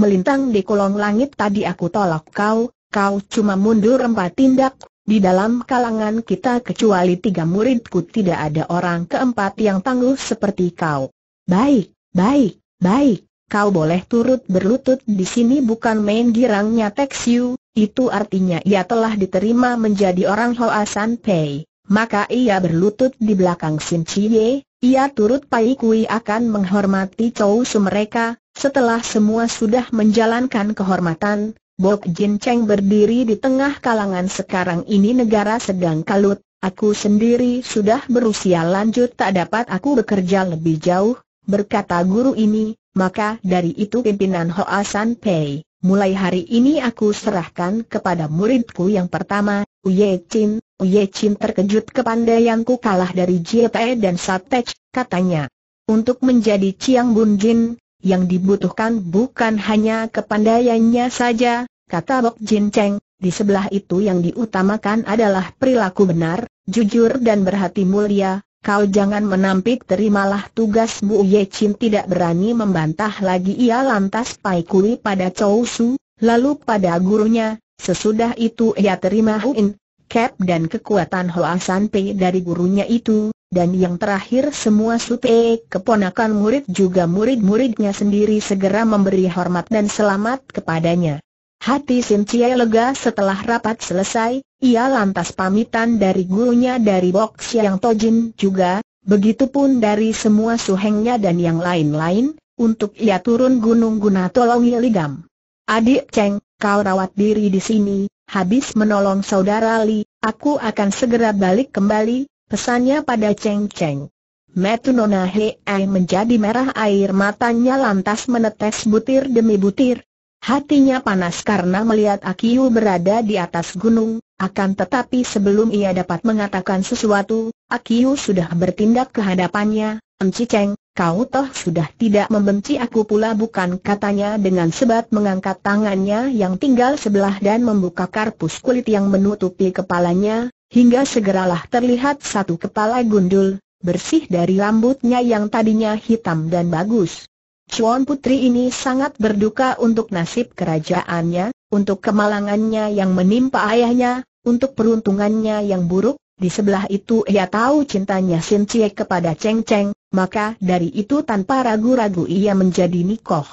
Melintang di kolong langit tadi aku tolak kau, kau cuma mundur empat tindak, di dalam kalangan kita kecuali tiga muridku tidak ada orang keempat yang tangguh seperti kau. Baik, baik, baik, kau boleh turut berlutut di sini bukan main girangnya Texiu, itu artinya ia telah diterima menjadi orang Hoa San Pei. Maka ia berlutut di belakang Sin Chie, ia turut Pai Kui akan menghormati Chou Su mereka, setelah semua sudah menjalankan kehormatan, Bok Jin Cheng berdiri di tengah kalangan sekarang ini negara sedang kalut, aku sendiri sudah berusia lanjut tak dapat aku bekerja lebih jauh, berkata guru ini, maka dari itu pimpinan Hoa San Pei, mulai hari ini aku serahkan kepada muridku yang pertama, Uye Chin, Uye Chin terkejut kepandaianku kalah dari Jie Tae dan Satech, katanya. Untuk menjadi Chiang Bun Jin, yang dibutuhkan bukan hanya kepandaiannya saja, kata Bok Jin Cheng, di sebelah itu yang diutamakan adalah perilaku benar, jujur dan berhati mulia, Kau jangan menampik terimalah tugas Bu Ye Chin tidak berani membantah lagi ia lantas pai kui pada Chou Su, lalu pada gurunya, sesudah itu ia terima Huin, Cap dan kekuatan Hoa San Pei dari gurunya itu, dan yang terakhir semua supe keponakan murid juga murid-muridnya sendiri segera memberi hormat dan selamat kepadanya. Hati Sin Cie lega setelah rapat selesai, ia lantas pamitan dari gurunya dari Bok Siang Tojin juga, begitupun dari semua suhengnya dan yang lain-lain, untuk ia turun gunung guna tolongi Ligam. Adik Cheng, kau rawat diri di sini, habis menolong saudara Li, aku akan segera balik kembali, Pesannya pada Cheng Cheng. He Ai menjadi merah air matanya lantas menetes butir demi butir. Hatinya panas karena melihat Akiu berada di atas gunung, akan tetapi sebelum ia dapat mengatakan sesuatu, Akiu sudah bertindak ke hadapannya, Enci Cheng, kau toh sudah tidak membenci aku pula bukan katanya dengan sebat mengangkat tangannya yang tinggal sebelah dan membuka karpus kulit yang menutupi kepalanya, hingga segeralah terlihat satu kepala gundul, bersih dari rambutnya yang tadinya hitam dan bagus. Cuan putri ini sangat berduka untuk nasib kerajaannya, untuk kemalangannya yang menimpa ayahnya, untuk peruntungannya yang buruk, di sebelah itu ia tahu cintanya Sin Cie kepada Cheng Cheng, maka dari itu tanpa ragu-ragu ia menjadi nikoh.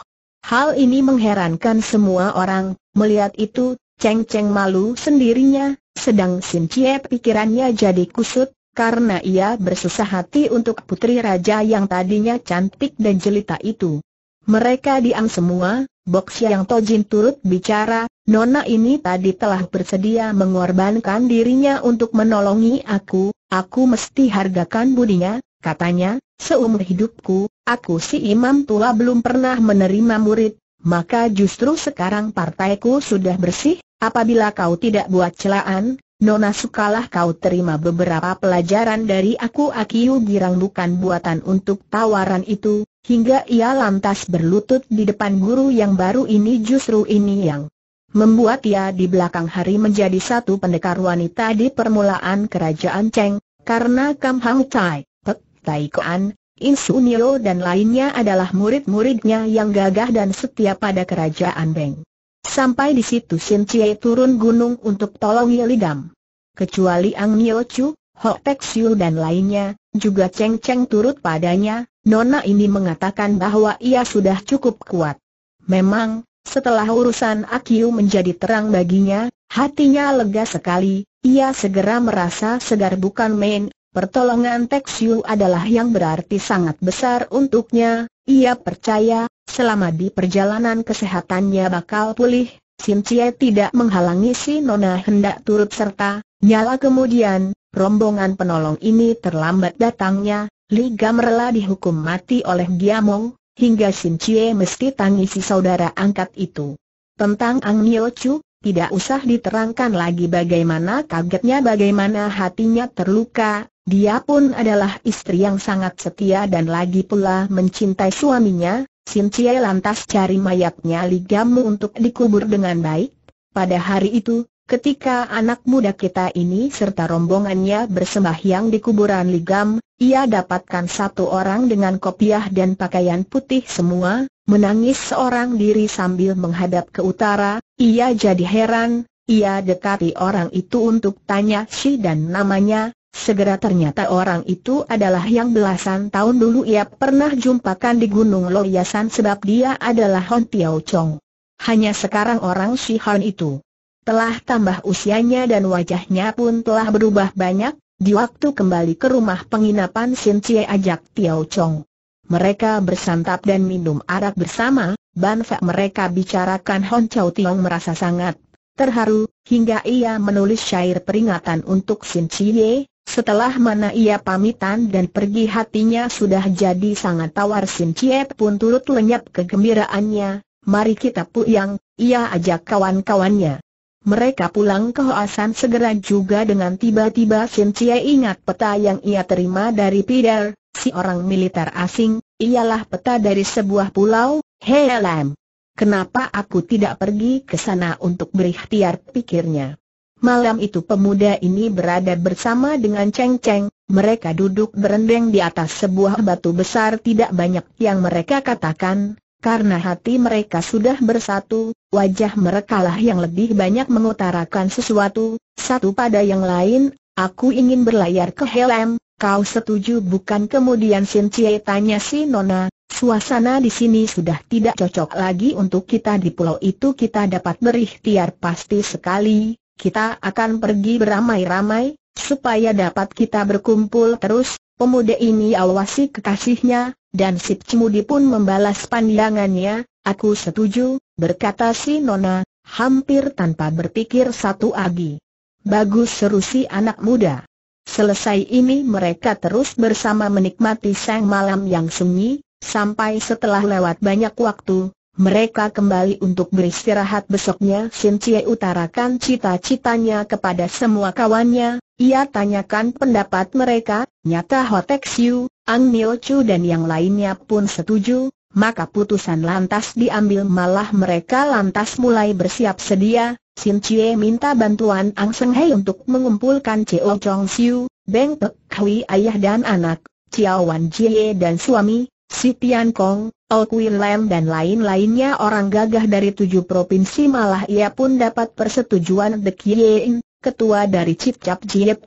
Hal ini mengherankan semua orang, melihat itu, Ceng-ceng malu sendirinya, sedang Sin Cie pikirannya jadi kusut, karena ia bersusah hati untuk putri raja yang tadinya cantik dan jelita itu. Mereka diam semua, Bok Yang Tojin turut bicara, Nona ini tadi telah bersedia mengorbankan dirinya untuk menolongi aku, aku mesti hargakan budinya, katanya, seumur hidupku, aku si imam tua belum pernah menerima murid, maka justru sekarang partaiku sudah bersih, Apabila kau tidak buat celaan, Nona sukalah kau terima beberapa pelajaran dari aku Akiu Girang bukan buatan untuk tawaran itu, hingga ia lantas berlutut di depan guru yang baru ini justru ini yang membuat ia di belakang hari menjadi satu pendekar wanita di permulaan kerajaan Cheng, karena Kam Hang Tai, Pek Tai Koan, In Nio dan lainnya adalah murid-muridnya yang gagah dan setia pada kerajaan Beng. Sampai di situ Sin Chie turun gunung untuk tolong Yelidam. Kecuali Ang Nio Chu, Ho Pek Siu dan lainnya, juga Cheng Cheng turut padanya, Nona ini mengatakan bahwa ia sudah cukup kuat. Memang, setelah urusan Akiu menjadi terang baginya, hatinya lega sekali, ia segera merasa segar bukan main, pertolongan Texiu adalah yang berarti sangat besar untuknya, ia percaya, Selama di perjalanan kesehatannya bakal pulih, Sim Cie tidak menghalangi si Nona hendak turut serta, nyala kemudian, rombongan penolong ini terlambat datangnya, Li rela dihukum mati oleh Giamong, hingga Sim Cie mesti tangisi saudara angkat itu. Tentang Ang Nio Chu, tidak usah diterangkan lagi bagaimana kagetnya bagaimana hatinya terluka, dia pun adalah istri yang sangat setia dan lagi pula mencintai suaminya, Sin Cie lantas cari mayatnya Li untuk dikubur dengan baik. Pada hari itu, ketika anak muda kita ini serta rombongannya bersembahyang di kuburan ligam, ia dapatkan satu orang dengan kopiah dan pakaian putih semua, menangis seorang diri sambil menghadap ke utara, ia jadi heran, ia dekati orang itu untuk tanya si dan namanya, Segera ternyata orang itu adalah yang belasan tahun dulu ia pernah jumpakan di Gunung Loyasan sebab dia adalah Hon Tiao Chong. Hanya sekarang orang si Hon itu telah tambah usianya dan wajahnya pun telah berubah banyak, di waktu kembali ke rumah penginapan Sin Cie ajak Tiao Chong. Mereka bersantap dan minum arak bersama, banfa mereka bicarakan Hon Chao Tiong merasa sangat terharu, Hingga ia menulis syair peringatan untuk Sin Chie, setelah mana ia pamitan dan pergi hatinya sudah jadi sangat tawar Sin Chie pun turut lenyap kegembiraannya, mari kita puyang, ia ajak kawan-kawannya. Mereka pulang ke Hoasan segera juga dengan tiba-tiba Sin Chie ingat peta yang ia terima dari Pidar, si orang militer asing, ialah peta dari sebuah pulau, Helam. Kenapa aku tidak pergi ke sana untuk berikhtiar pikirnya? Malam itu pemuda ini berada bersama dengan Cheng Cheng, mereka duduk berendeng di atas sebuah batu besar tidak banyak yang mereka katakan, karena hati mereka sudah bersatu, wajah mereka lah yang lebih banyak mengutarakan sesuatu, satu pada yang lain, aku ingin berlayar ke Helam. kau setuju bukan kemudian Sin Cie tanya si Nona, Suasana di sini sudah tidak cocok lagi untuk kita di pulau itu kita dapat berikhtiar pasti sekali, kita akan pergi beramai-ramai, supaya dapat kita berkumpul terus, pemuda ini awasi kekasihnya, dan si Cimudi pun membalas pandangannya, aku setuju, berkata si Nona, hampir tanpa berpikir satu lagi. Bagus seru si anak muda. Selesai ini mereka terus bersama menikmati sang malam yang sunyi, Sampai setelah lewat banyak waktu, mereka kembali untuk beristirahat besoknya Sin Cie utarakan cita-citanya kepada semua kawannya, ia tanyakan pendapat mereka, nyata Hotek Siu, Ang Nio Chu dan yang lainnya pun setuju, maka putusan lantas diambil malah mereka lantas mulai bersiap sedia, Sin Cie minta bantuan Ang Seng Hei untuk mengumpulkan Cio Chong Siu, Beng Pek Hui ayah dan anak, Chiao Wan Jie dan suami, Si Tian Kong, Ol Kui Lam dan lain-lainnya orang gagah dari tujuh provinsi malah ia pun dapat persetujuan The Kien, ketua dari Jiep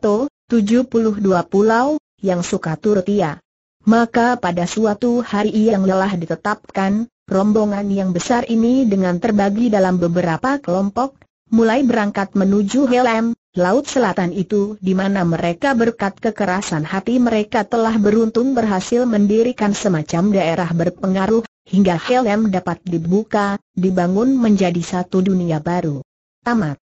To, 72 pulau, yang suka turut ia. Maka pada suatu hari yang lelah ditetapkan, rombongan yang besar ini dengan terbagi dalam beberapa kelompok, mulai berangkat menuju Helm, Laut Selatan itu di mana mereka berkat kekerasan hati mereka telah beruntung berhasil mendirikan semacam daerah berpengaruh, hingga Helm dapat dibuka, dibangun menjadi satu dunia baru. Tamat.